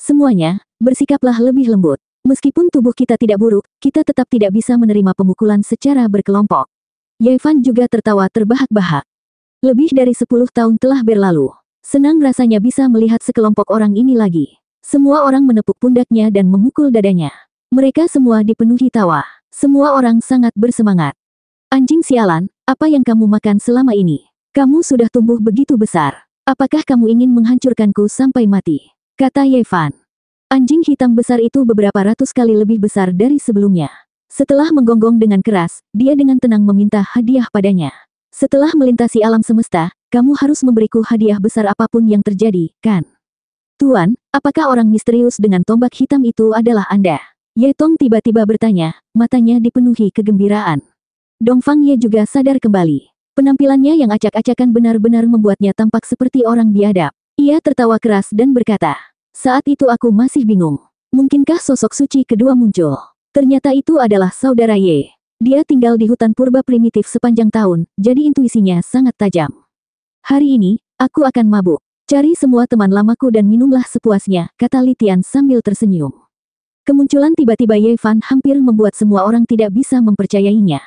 Semuanya, bersikaplah lebih lembut. Meskipun tubuh kita tidak buruk, kita tetap tidak bisa menerima pemukulan secara berkelompok. Yevan juga tertawa terbahak-bahak. Lebih dari 10 tahun telah berlalu. Senang rasanya bisa melihat sekelompok orang ini lagi. Semua orang menepuk pundaknya dan memukul dadanya. Mereka semua dipenuhi tawa. Semua orang sangat bersemangat. Anjing sialan, apa yang kamu makan selama ini? Kamu sudah tumbuh begitu besar. Apakah kamu ingin menghancurkanku sampai mati? Kata Yevan. Anjing hitam besar itu beberapa ratus kali lebih besar dari sebelumnya. Setelah menggonggong dengan keras, dia dengan tenang meminta hadiah padanya. Setelah melintasi alam semesta, kamu harus memberiku hadiah besar apapun yang terjadi, kan? Tuan, apakah orang misterius dengan tombak hitam itu adalah Anda? Ye Tong tiba-tiba bertanya, matanya dipenuhi kegembiraan. Dongfang Ye juga sadar kembali. Penampilannya yang acak-acakan benar-benar membuatnya tampak seperti orang biadab. Ia tertawa keras dan berkata, saat itu aku masih bingung. Mungkinkah sosok suci kedua muncul? Ternyata itu adalah saudara ye Dia tinggal di hutan purba primitif sepanjang tahun, jadi intuisinya sangat tajam. Hari ini, aku akan mabuk. Cari semua teman lamaku dan minumlah sepuasnya, kata Litian sambil tersenyum. Kemunculan tiba-tiba ye fan hampir membuat semua orang tidak bisa mempercayainya.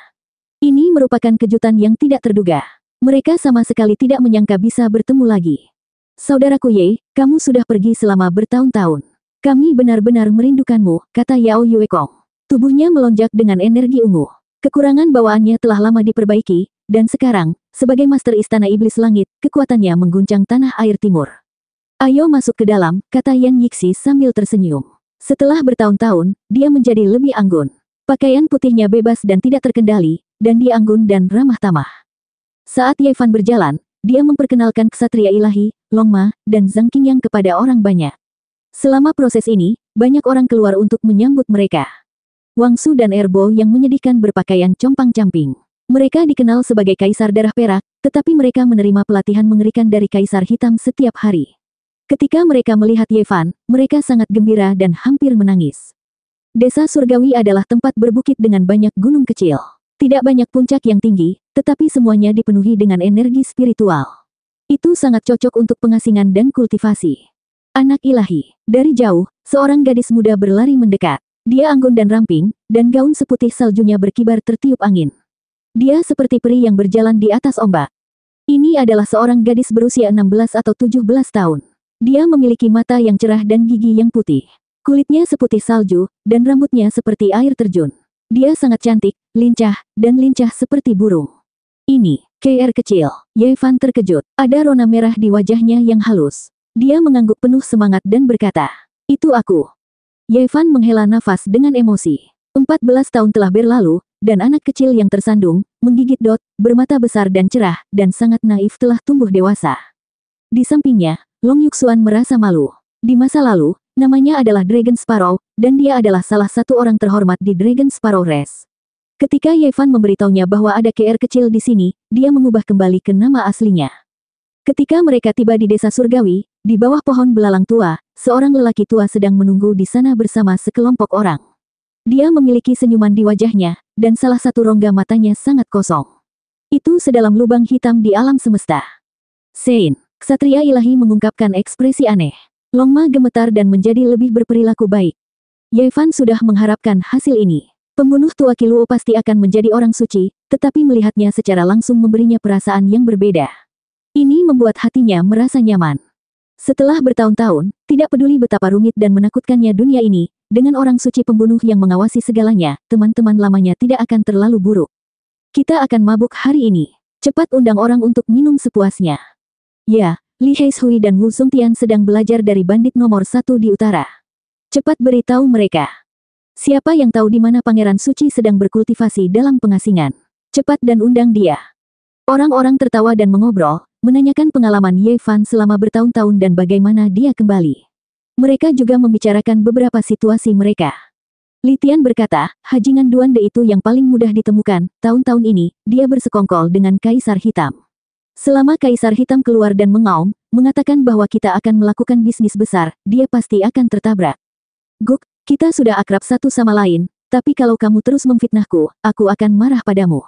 Ini merupakan kejutan yang tidak terduga. Mereka sama sekali tidak menyangka bisa bertemu lagi. Saudaraku Ye, kamu sudah pergi selama bertahun-tahun. Kami benar-benar merindukanmu, kata Yao Yuekong. Tubuhnya melonjak dengan energi ungu. Kekurangan bawaannya telah lama diperbaiki, dan sekarang, sebagai master istana iblis langit, kekuatannya mengguncang tanah air timur. Ayo masuk ke dalam, kata Yan Yixi sambil tersenyum. Setelah bertahun-tahun, dia menjadi lebih anggun. Pakaian putihnya bebas dan tidak terkendali, dan dia anggun dan ramah tamah. Saat Yevan berjalan, dia memperkenalkan ksatria ilahi, Longma, dan Zhang Qingyang kepada orang banyak. Selama proses ini, banyak orang keluar untuk menyambut mereka. Wang Su dan Erbo yang menyedihkan berpakaian compang-camping. Mereka dikenal sebagai Kaisar Darah Perak, tetapi mereka menerima pelatihan mengerikan dari Kaisar Hitam setiap hari. Ketika mereka melihat Yevan, mereka sangat gembira dan hampir menangis. Desa Surgawi adalah tempat berbukit dengan banyak gunung kecil. Tidak banyak puncak yang tinggi, tetapi semuanya dipenuhi dengan energi spiritual. Itu sangat cocok untuk pengasingan dan kultivasi. Anak ilahi, dari jauh, seorang gadis muda berlari mendekat. Dia anggun dan ramping, dan gaun seputih saljunya berkibar tertiup angin. Dia seperti peri yang berjalan di atas ombak. Ini adalah seorang gadis berusia 16 atau 17 tahun. Dia memiliki mata yang cerah dan gigi yang putih. Kulitnya seputih salju, dan rambutnya seperti air terjun. Dia sangat cantik, lincah, dan lincah seperti burung. Ini, KR kecil. Yevan terkejut. Ada rona merah di wajahnya yang halus. Dia mengangguk penuh semangat dan berkata, Itu aku. Yevan menghela nafas dengan emosi. 14 tahun telah berlalu, dan anak kecil yang tersandung, menggigit dot, bermata besar dan cerah, dan sangat naif telah tumbuh dewasa. Di sampingnya, Long Yuxuan merasa malu. Di masa lalu, namanya adalah Dragon Sparrow, dan dia adalah salah satu orang terhormat di Dragon Sparrow Race. Ketika Yevan memberitahunya bahwa ada KR kecil di sini, dia mengubah kembali ke nama aslinya. Ketika mereka tiba di desa surgawi, di bawah pohon belalang tua, seorang lelaki tua sedang menunggu di sana bersama sekelompok orang. Dia memiliki senyuman di wajahnya, dan salah satu rongga matanya sangat kosong. Itu sedalam lubang hitam di alam semesta. Sein, Ksatria Ilahi mengungkapkan ekspresi aneh. Longma gemetar dan menjadi lebih berperilaku baik. Yevan sudah mengharapkan hasil ini. Pembunuh tua Kiluo pasti akan menjadi orang suci, tetapi melihatnya secara langsung memberinya perasaan yang berbeda. Ini membuat hatinya merasa nyaman. Setelah bertahun-tahun, tidak peduli betapa rumit dan menakutkannya dunia ini, dengan orang suci pembunuh yang mengawasi segalanya, teman-teman lamanya tidak akan terlalu buruk. Kita akan mabuk hari ini. Cepat undang orang untuk minum sepuasnya. Ya, Li Heishui dan Wu Songtian sedang belajar dari bandit nomor satu di utara. Cepat beritahu mereka. Siapa yang tahu di mana Pangeran Suci sedang berkultivasi dalam pengasingan? Cepat dan undang dia. Orang-orang tertawa dan mengobrol, menanyakan pengalaman Ye Fan selama bertahun-tahun dan bagaimana dia kembali. Mereka juga membicarakan beberapa situasi mereka. Litian berkata, Hajingan Duan De itu yang paling mudah ditemukan, tahun-tahun ini, dia bersekongkol dengan Kaisar Hitam. Selama Kaisar Hitam keluar dan mengaum, mengatakan bahwa kita akan melakukan bisnis besar, dia pasti akan tertabrak. Guk, kita sudah akrab satu sama lain, tapi kalau kamu terus memfitnahku, aku akan marah padamu.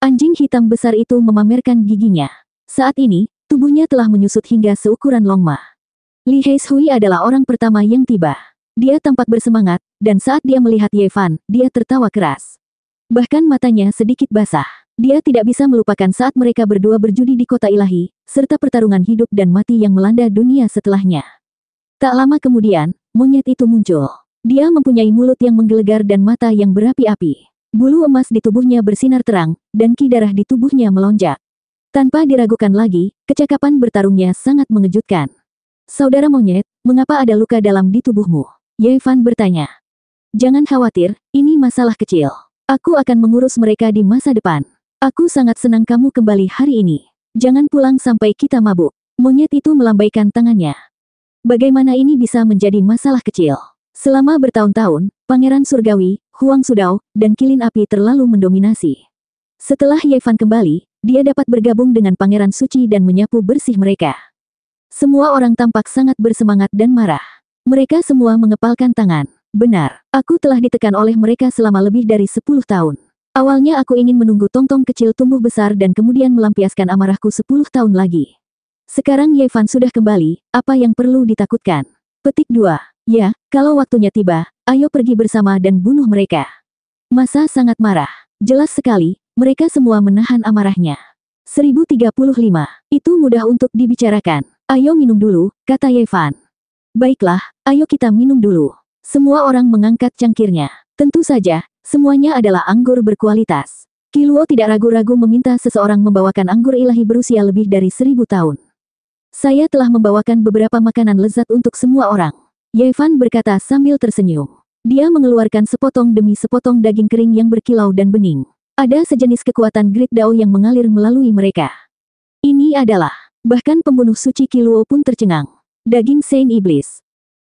Anjing hitam besar itu memamerkan giginya. Saat ini, tubuhnya telah menyusut hingga seukuran longma. Li Heishui adalah orang pertama yang tiba. Dia tampak bersemangat, dan saat dia melihat Yevan, dia tertawa keras. Bahkan matanya sedikit basah. Dia tidak bisa melupakan saat mereka berdua berjudi di kota ilahi, serta pertarungan hidup dan mati yang melanda dunia setelahnya. Tak lama kemudian, monyet itu muncul. Dia mempunyai mulut yang menggelegar dan mata yang berapi-api. Bulu emas di tubuhnya bersinar terang, dan ki darah di tubuhnya melonjak. Tanpa diragukan lagi, kecakapan bertarungnya sangat mengejutkan. Saudara monyet, mengapa ada luka dalam di tubuhmu? Yevan bertanya. Jangan khawatir, ini masalah kecil. Aku akan mengurus mereka di masa depan. Aku sangat senang kamu kembali hari ini. Jangan pulang sampai kita mabuk. Monyet itu melambaikan tangannya. Bagaimana ini bisa menjadi masalah kecil? Selama bertahun-tahun, Pangeran Surgawi, Huang Sudao, dan Kilin Api terlalu mendominasi. Setelah Yevan kembali, dia dapat bergabung dengan Pangeran Suci dan menyapu bersih mereka. Semua orang tampak sangat bersemangat dan marah. Mereka semua mengepalkan tangan. Benar, aku telah ditekan oleh mereka selama lebih dari 10 tahun. Awalnya aku ingin menunggu tong-tong kecil tumbuh besar dan kemudian melampiaskan amarahku 10 tahun lagi. Sekarang Yevan sudah kembali, apa yang perlu ditakutkan? Petik 2. Ya, kalau waktunya tiba, ayo pergi bersama dan bunuh mereka. Masa sangat marah. Jelas sekali, mereka semua menahan amarahnya. 1035, itu mudah untuk dibicarakan. Ayo minum dulu, kata Yevan. Baiklah, ayo kita minum dulu. Semua orang mengangkat cangkirnya. Tentu saja, semuanya adalah anggur berkualitas. Kiluo tidak ragu-ragu meminta seseorang membawakan anggur ilahi berusia lebih dari seribu tahun. Saya telah membawakan beberapa makanan lezat untuk semua orang. Yevan berkata sambil tersenyum. Dia mengeluarkan sepotong demi sepotong daging kering yang berkilau dan bening. Ada sejenis kekuatan Great Dao yang mengalir melalui mereka. Ini adalah, bahkan pembunuh suci Kiluo pun tercengang. Daging Saint Iblis.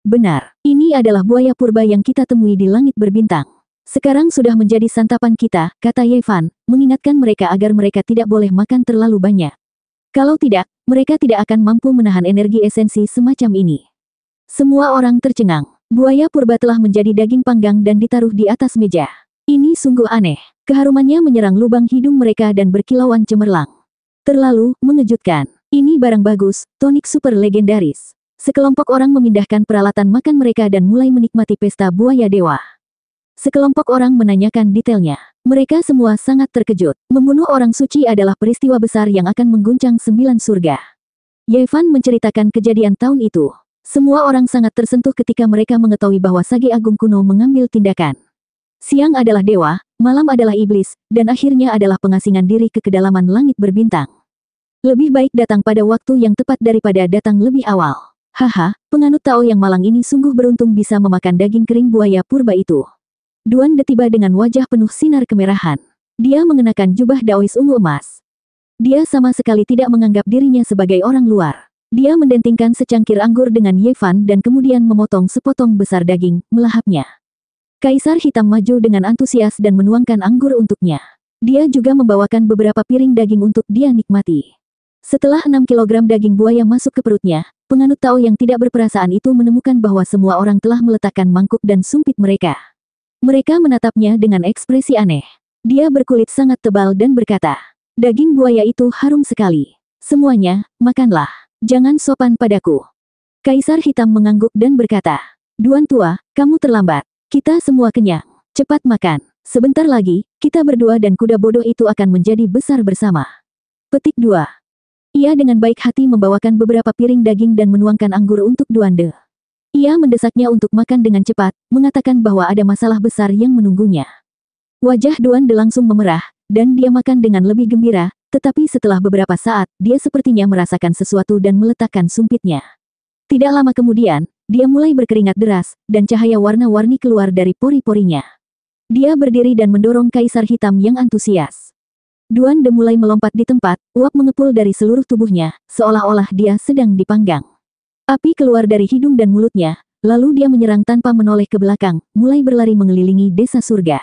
Benar, ini adalah buaya purba yang kita temui di langit berbintang. Sekarang sudah menjadi santapan kita, kata Yevan, mengingatkan mereka agar mereka tidak boleh makan terlalu banyak. Kalau tidak, mereka tidak akan mampu menahan energi esensi semacam ini. Semua orang tercengang. Buaya purba telah menjadi daging panggang dan ditaruh di atas meja. Ini sungguh aneh. Keharumannya menyerang lubang hidung mereka dan berkilauan cemerlang. Terlalu mengejutkan. Ini barang bagus, tonik super legendaris. Sekelompok orang memindahkan peralatan makan mereka dan mulai menikmati pesta buaya dewa. Sekelompok orang menanyakan detailnya. Mereka semua sangat terkejut. Membunuh orang suci adalah peristiwa besar yang akan mengguncang sembilan surga. Yevan menceritakan kejadian tahun itu. Semua orang sangat tersentuh ketika mereka mengetahui bahwa Sage Agung kuno mengambil tindakan. Siang adalah dewa, malam adalah iblis, dan akhirnya adalah pengasingan diri ke kedalaman langit berbintang. Lebih baik datang pada waktu yang tepat daripada datang lebih awal. Haha, penganut Tao yang malang ini sungguh beruntung bisa memakan daging kering buaya purba itu. Duan detiba dengan wajah penuh sinar kemerahan. Dia mengenakan jubah daois ungu emas. Dia sama sekali tidak menganggap dirinya sebagai orang luar. Dia mendentingkan secangkir anggur dengan Yevan dan kemudian memotong sepotong besar daging, melahapnya. Kaisar hitam maju dengan antusias dan menuangkan anggur untuknya. Dia juga membawakan beberapa piring daging untuk dia nikmati. Setelah 6 kilogram daging buaya masuk ke perutnya, penganut Tao yang tidak berperasaan itu menemukan bahwa semua orang telah meletakkan mangkuk dan sumpit mereka. Mereka menatapnya dengan ekspresi aneh. Dia berkulit sangat tebal dan berkata, daging buaya itu harum sekali. Semuanya, makanlah. Jangan sopan padaku. Kaisar Hitam mengangguk dan berkata, Duan tua, kamu terlambat. Kita semua kenyang. Cepat makan. Sebentar lagi, kita berdua dan kuda bodoh itu akan menjadi besar bersama. Petik 2. Ia dengan baik hati membawakan beberapa piring daging dan menuangkan anggur untuk Duande. Ia mendesaknya untuk makan dengan cepat, mengatakan bahwa ada masalah besar yang menunggunya. Wajah Duande langsung memerah, dan dia makan dengan lebih gembira, tetapi setelah beberapa saat, dia sepertinya merasakan sesuatu dan meletakkan sumpitnya. Tidak lama kemudian, dia mulai berkeringat deras, dan cahaya warna-warni keluar dari pori-porinya. Dia berdiri dan mendorong kaisar hitam yang antusias. Duan De mulai melompat di tempat, uap mengepul dari seluruh tubuhnya, seolah-olah dia sedang dipanggang. Api keluar dari hidung dan mulutnya, lalu dia menyerang tanpa menoleh ke belakang, mulai berlari mengelilingi desa surga.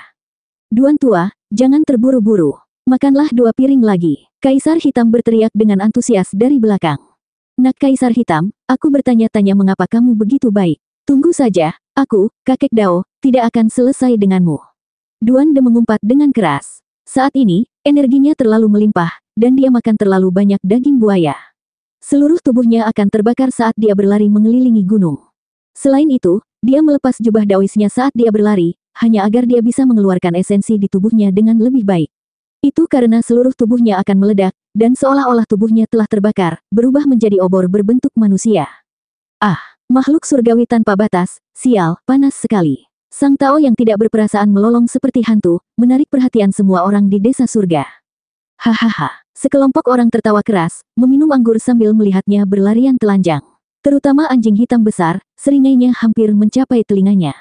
Duan tua, jangan terburu-buru. Makanlah dua piring lagi. Kaisar Hitam berteriak dengan antusias dari belakang. Nak Kaisar Hitam, aku bertanya-tanya mengapa kamu begitu baik. Tunggu saja, aku, kakek Dao, tidak akan selesai denganmu. Duan De mengumpat dengan keras. Saat ini, energinya terlalu melimpah, dan dia makan terlalu banyak daging buaya. Seluruh tubuhnya akan terbakar saat dia berlari mengelilingi gunung. Selain itu, dia melepas jubah Daoisnya saat dia berlari, hanya agar dia bisa mengeluarkan esensi di tubuhnya dengan lebih baik. Itu karena seluruh tubuhnya akan meledak, dan seolah-olah tubuhnya telah terbakar, berubah menjadi obor berbentuk manusia. Ah, makhluk surgawi tanpa batas, sial, panas sekali. Sang Tao yang tidak berperasaan melolong seperti hantu, menarik perhatian semua orang di desa surga. Hahaha, sekelompok orang tertawa keras, meminum anggur sambil melihatnya berlarian telanjang. Terutama anjing hitam besar, seringainya hampir mencapai telinganya.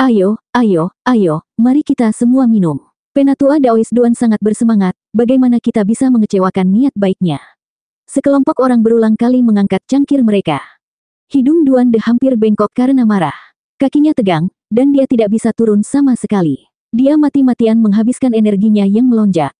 Ayo, ayo, ayo, mari kita semua minum. Penatua Daois Duan sangat bersemangat, bagaimana kita bisa mengecewakan niat baiknya. Sekelompok orang berulang kali mengangkat cangkir mereka. Hidung Duan De hampir bengkok karena marah. Kakinya tegang, dan dia tidak bisa turun sama sekali. Dia mati-matian menghabiskan energinya yang melonjak.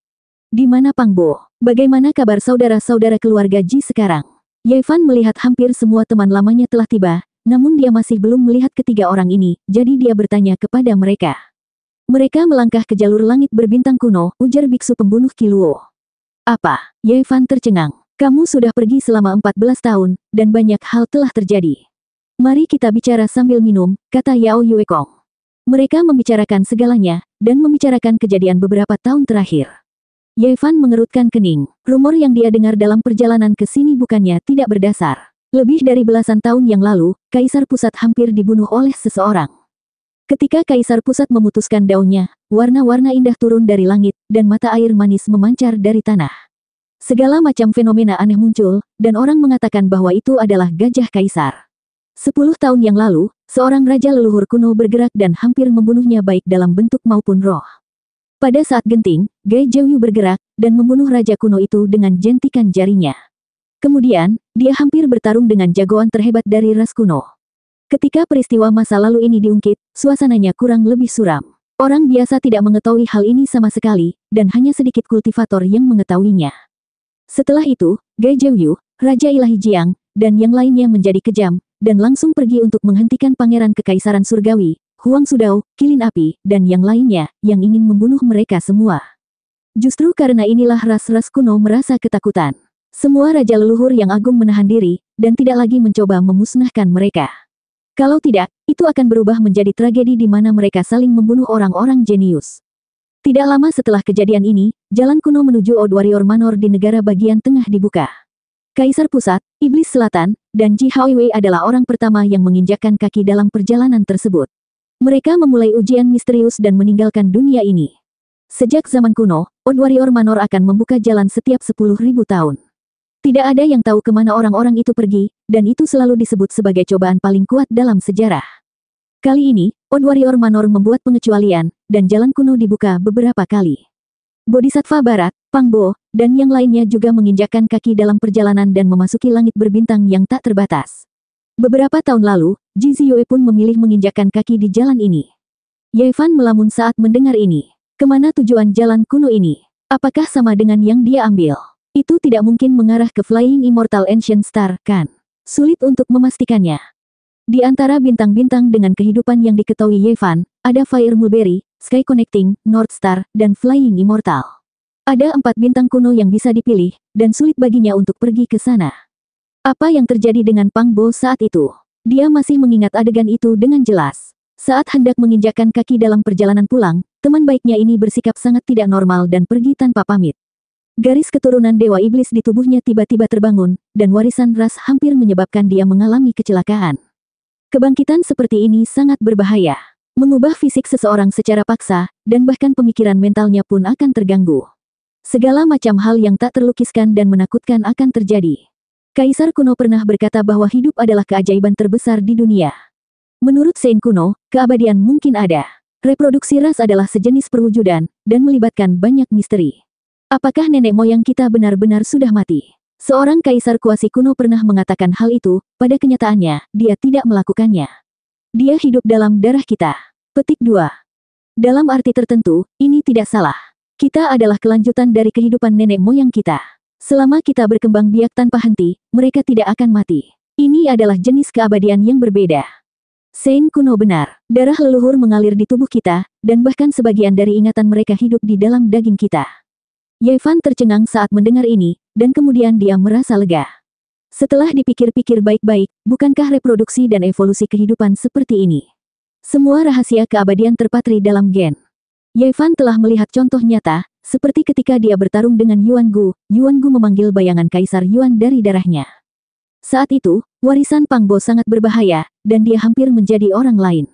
Di mana Pangbo? Bagaimana kabar saudara-saudara keluarga Ji sekarang? Yevan melihat hampir semua teman lamanya telah tiba, namun dia masih belum melihat ketiga orang ini, jadi dia bertanya kepada mereka. Mereka melangkah ke jalur langit berbintang kuno, ujar biksu pembunuh Kiluo. Apa? Ye Fan tercengang. Kamu sudah pergi selama 14 tahun, dan banyak hal telah terjadi. Mari kita bicara sambil minum, kata Yao Yuekong. Mereka membicarakan segalanya, dan membicarakan kejadian beberapa tahun terakhir. Yevan mengerutkan kening. Rumor yang dia dengar dalam perjalanan ke sini bukannya tidak berdasar. Lebih dari belasan tahun yang lalu, kaisar pusat hampir dibunuh oleh seseorang. Ketika kaisar pusat memutuskan daunnya, warna-warna indah turun dari langit, dan mata air manis memancar dari tanah. Segala macam fenomena aneh muncul, dan orang mengatakan bahwa itu adalah gajah kaisar. Sepuluh tahun yang lalu, seorang raja leluhur kuno bergerak dan hampir membunuhnya baik dalam bentuk maupun roh. Pada saat genting, Gai bergerak, dan membunuh raja kuno itu dengan jentikan jarinya. Kemudian, dia hampir bertarung dengan jagoan terhebat dari ras kuno. Ketika peristiwa masa lalu ini diungkit, suasananya kurang lebih suram. Orang biasa tidak mengetahui hal ini sama sekali, dan hanya sedikit kultivator yang mengetahuinya. Setelah itu, Gai Jiu, Raja Ilahi Jiang, dan yang lainnya menjadi kejam, dan langsung pergi untuk menghentikan pangeran kekaisaran surgawi, Huang Sudao, Kilin Api, dan yang lainnya, yang ingin membunuh mereka semua. Justru karena inilah ras-ras kuno merasa ketakutan. Semua raja leluhur yang agung menahan diri, dan tidak lagi mencoba memusnahkan mereka. Kalau tidak, itu akan berubah menjadi tragedi di mana mereka saling membunuh orang-orang jenius. Tidak lama setelah kejadian ini, jalan kuno menuju Old Warrior Manor di negara bagian tengah dibuka. Kaisar Pusat, Iblis Selatan, dan Ji Haiwei adalah orang pertama yang menginjakkan kaki dalam perjalanan tersebut. Mereka memulai ujian misterius dan meninggalkan dunia ini. Sejak zaman kuno, Old Warrior Manor akan membuka jalan setiap 10.000 tahun. Tidak ada yang tahu kemana orang-orang itu pergi, dan itu selalu disebut sebagai cobaan paling kuat dalam sejarah. Kali ini, Old Warrior Manor membuat pengecualian, dan jalan kuno dibuka beberapa kali. Bodhisattva Barat, Pangbo, dan yang lainnya juga menginjakkan kaki dalam perjalanan dan memasuki langit berbintang yang tak terbatas. Beberapa tahun lalu, Jin Ziyue pun memilih menginjakkan kaki di jalan ini. Yevan melamun saat mendengar ini. Kemana tujuan jalan kuno ini? Apakah sama dengan yang dia ambil? Itu tidak mungkin mengarah ke Flying Immortal Ancient Star, kan? Sulit untuk memastikannya. Di antara bintang-bintang dengan kehidupan yang diketahui Yevan, ada Fire Mulberry, Sky Connecting, North Star, dan Flying Immortal. Ada empat bintang kuno yang bisa dipilih, dan sulit baginya untuk pergi ke sana. Apa yang terjadi dengan Pang Bo saat itu? Dia masih mengingat adegan itu dengan jelas. Saat hendak menginjakan kaki dalam perjalanan pulang, teman baiknya ini bersikap sangat tidak normal dan pergi tanpa pamit. Garis keturunan Dewa Iblis di tubuhnya tiba-tiba terbangun, dan warisan ras hampir menyebabkan dia mengalami kecelakaan. Kebangkitan seperti ini sangat berbahaya. Mengubah fisik seseorang secara paksa, dan bahkan pemikiran mentalnya pun akan terganggu. Segala macam hal yang tak terlukiskan dan menakutkan akan terjadi. Kaisar kuno pernah berkata bahwa hidup adalah keajaiban terbesar di dunia. Menurut Sein kuno, keabadian mungkin ada. Reproduksi ras adalah sejenis perwujudan, dan melibatkan banyak misteri. Apakah nenek moyang kita benar-benar sudah mati? Seorang kaisar kuasi kuno pernah mengatakan hal itu, pada kenyataannya, dia tidak melakukannya. Dia hidup dalam darah kita. Petik 2. Dalam arti tertentu, ini tidak salah. Kita adalah kelanjutan dari kehidupan nenek moyang kita. Selama kita berkembang biak tanpa henti, mereka tidak akan mati. Ini adalah jenis keabadian yang berbeda. Sein kuno benar, darah leluhur mengalir di tubuh kita, dan bahkan sebagian dari ingatan mereka hidup di dalam daging kita. Yevan tercengang saat mendengar ini, dan kemudian dia merasa lega. Setelah dipikir-pikir baik-baik, bukankah reproduksi dan evolusi kehidupan seperti ini? Semua rahasia keabadian terpatri dalam gen. Yevan telah melihat contoh nyata, seperti ketika dia bertarung dengan Yuan Gu, Yuan Gu memanggil bayangan Kaisar Yuan dari darahnya. Saat itu, warisan Pangbo sangat berbahaya, dan dia hampir menjadi orang lain.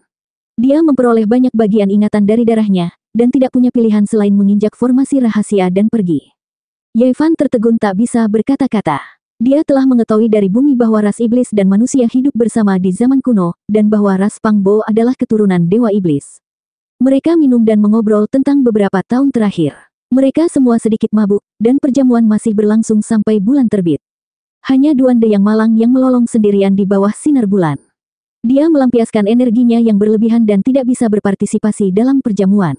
Dia memperoleh banyak bagian ingatan dari darahnya, dan tidak punya pilihan selain menginjak formasi rahasia dan pergi. Yevan tertegun tak bisa berkata-kata. Dia telah mengetahui dari bumi bahwa ras iblis dan manusia hidup bersama di zaman kuno, dan bahwa ras Pangbo adalah keturunan Dewa Iblis. Mereka minum dan mengobrol tentang beberapa tahun terakhir. Mereka semua sedikit mabuk, dan perjamuan masih berlangsung sampai bulan terbit. Hanya Duande yang malang yang melolong sendirian di bawah sinar bulan. Dia melampiaskan energinya yang berlebihan dan tidak bisa berpartisipasi dalam perjamuan.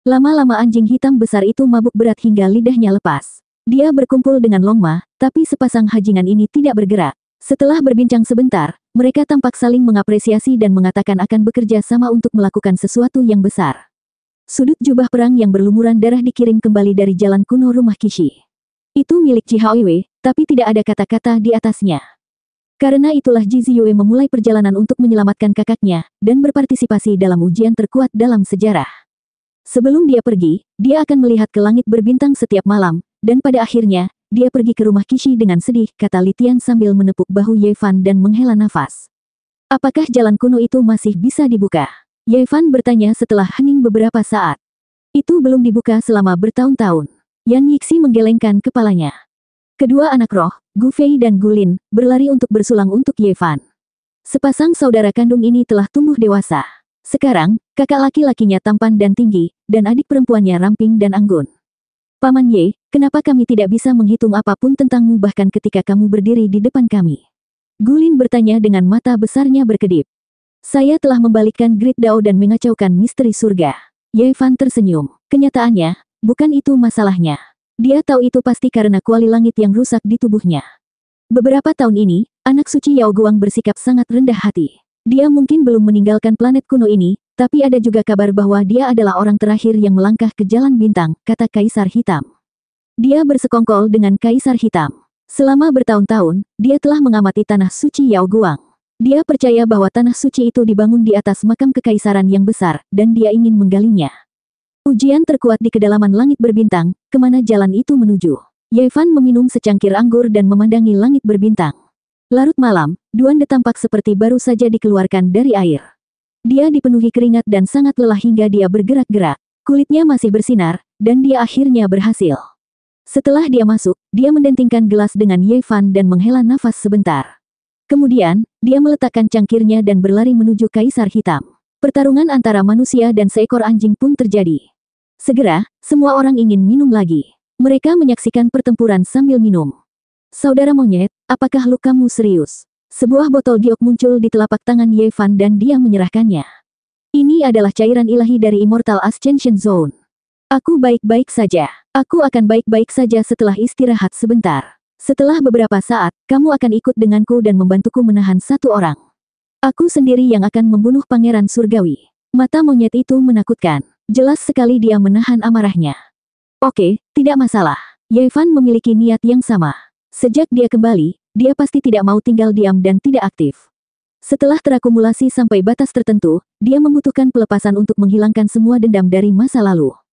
Lama-lama anjing hitam besar itu mabuk berat hingga lidahnya lepas. Dia berkumpul dengan Longma, tapi sepasang hajingan ini tidak bergerak. Setelah berbincang sebentar, mereka tampak saling mengapresiasi dan mengatakan akan bekerja sama untuk melakukan sesuatu yang besar. Sudut jubah perang yang berlumuran darah dikirim kembali dari jalan kuno rumah Kishi. Itu milik Wei, tapi tidak ada kata-kata di atasnya. Karena itulah Jiziyue memulai perjalanan untuk menyelamatkan kakaknya, dan berpartisipasi dalam ujian terkuat dalam sejarah. Sebelum dia pergi, dia akan melihat ke langit berbintang setiap malam, dan pada akhirnya, dia pergi ke rumah Kishi dengan sedih, kata Litian sambil menepuk bahu Yevan dan menghela nafas. Apakah jalan kuno itu masih bisa dibuka? Yevan bertanya setelah hening beberapa saat. Itu belum dibuka selama bertahun-tahun. Yan Yixi menggelengkan kepalanya. Kedua anak roh, Gu Fei dan Gulin, berlari untuk bersulang untuk Yevan. Sepasang saudara kandung ini telah tumbuh dewasa. Sekarang, kakak laki-lakinya tampan dan tinggi, dan adik perempuannya ramping dan anggun. Paman Ye, kenapa kami tidak bisa menghitung apapun tentangmu bahkan ketika kamu berdiri di depan kami? Gulin bertanya dengan mata besarnya berkedip. Saya telah membalikkan grid Dao dan mengacaukan misteri surga. Ye Fan tersenyum. Kenyataannya, bukan itu masalahnya. Dia tahu itu pasti karena kuali langit yang rusak di tubuhnya. Beberapa tahun ini, anak suci Yao Guang bersikap sangat rendah hati. Dia mungkin belum meninggalkan planet kuno ini, tapi ada juga kabar bahwa dia adalah orang terakhir yang melangkah ke jalan bintang, kata Kaisar Hitam. Dia bersekongkol dengan Kaisar Hitam. Selama bertahun-tahun, dia telah mengamati tanah suci Yao Guang. Dia percaya bahwa tanah suci itu dibangun di atas makam kekaisaran yang besar, dan dia ingin menggalinya. Ujian terkuat di kedalaman langit berbintang, kemana jalan itu menuju. Yevan meminum secangkir anggur dan memandangi langit berbintang. Larut malam, Duan tampak seperti baru saja dikeluarkan dari air. Dia dipenuhi keringat dan sangat lelah hingga dia bergerak-gerak. Kulitnya masih bersinar, dan dia akhirnya berhasil. Setelah dia masuk, dia mendentingkan gelas dengan Ye Fan dan menghela nafas sebentar. Kemudian, dia meletakkan cangkirnya dan berlari menuju Kaisar Hitam. Pertarungan antara manusia dan seekor anjing pun terjadi. Segera, semua orang ingin minum lagi. Mereka menyaksikan pertempuran sambil minum. Saudara monyet, apakah lukamu serius? Sebuah botol giok muncul di telapak tangan Yevan dan dia menyerahkannya. Ini adalah cairan ilahi dari Immortal Ascension Zone. Aku baik-baik saja. Aku akan baik-baik saja setelah istirahat sebentar. Setelah beberapa saat, kamu akan ikut denganku dan membantuku menahan satu orang. Aku sendiri yang akan membunuh pangeran surgawi. Mata monyet itu menakutkan. Jelas sekali dia menahan amarahnya. Oke, tidak masalah. Yevan memiliki niat yang sama. Sejak dia kembali, dia pasti tidak mau tinggal diam dan tidak aktif. Setelah terakumulasi sampai batas tertentu, dia membutuhkan pelepasan untuk menghilangkan semua dendam dari masa lalu.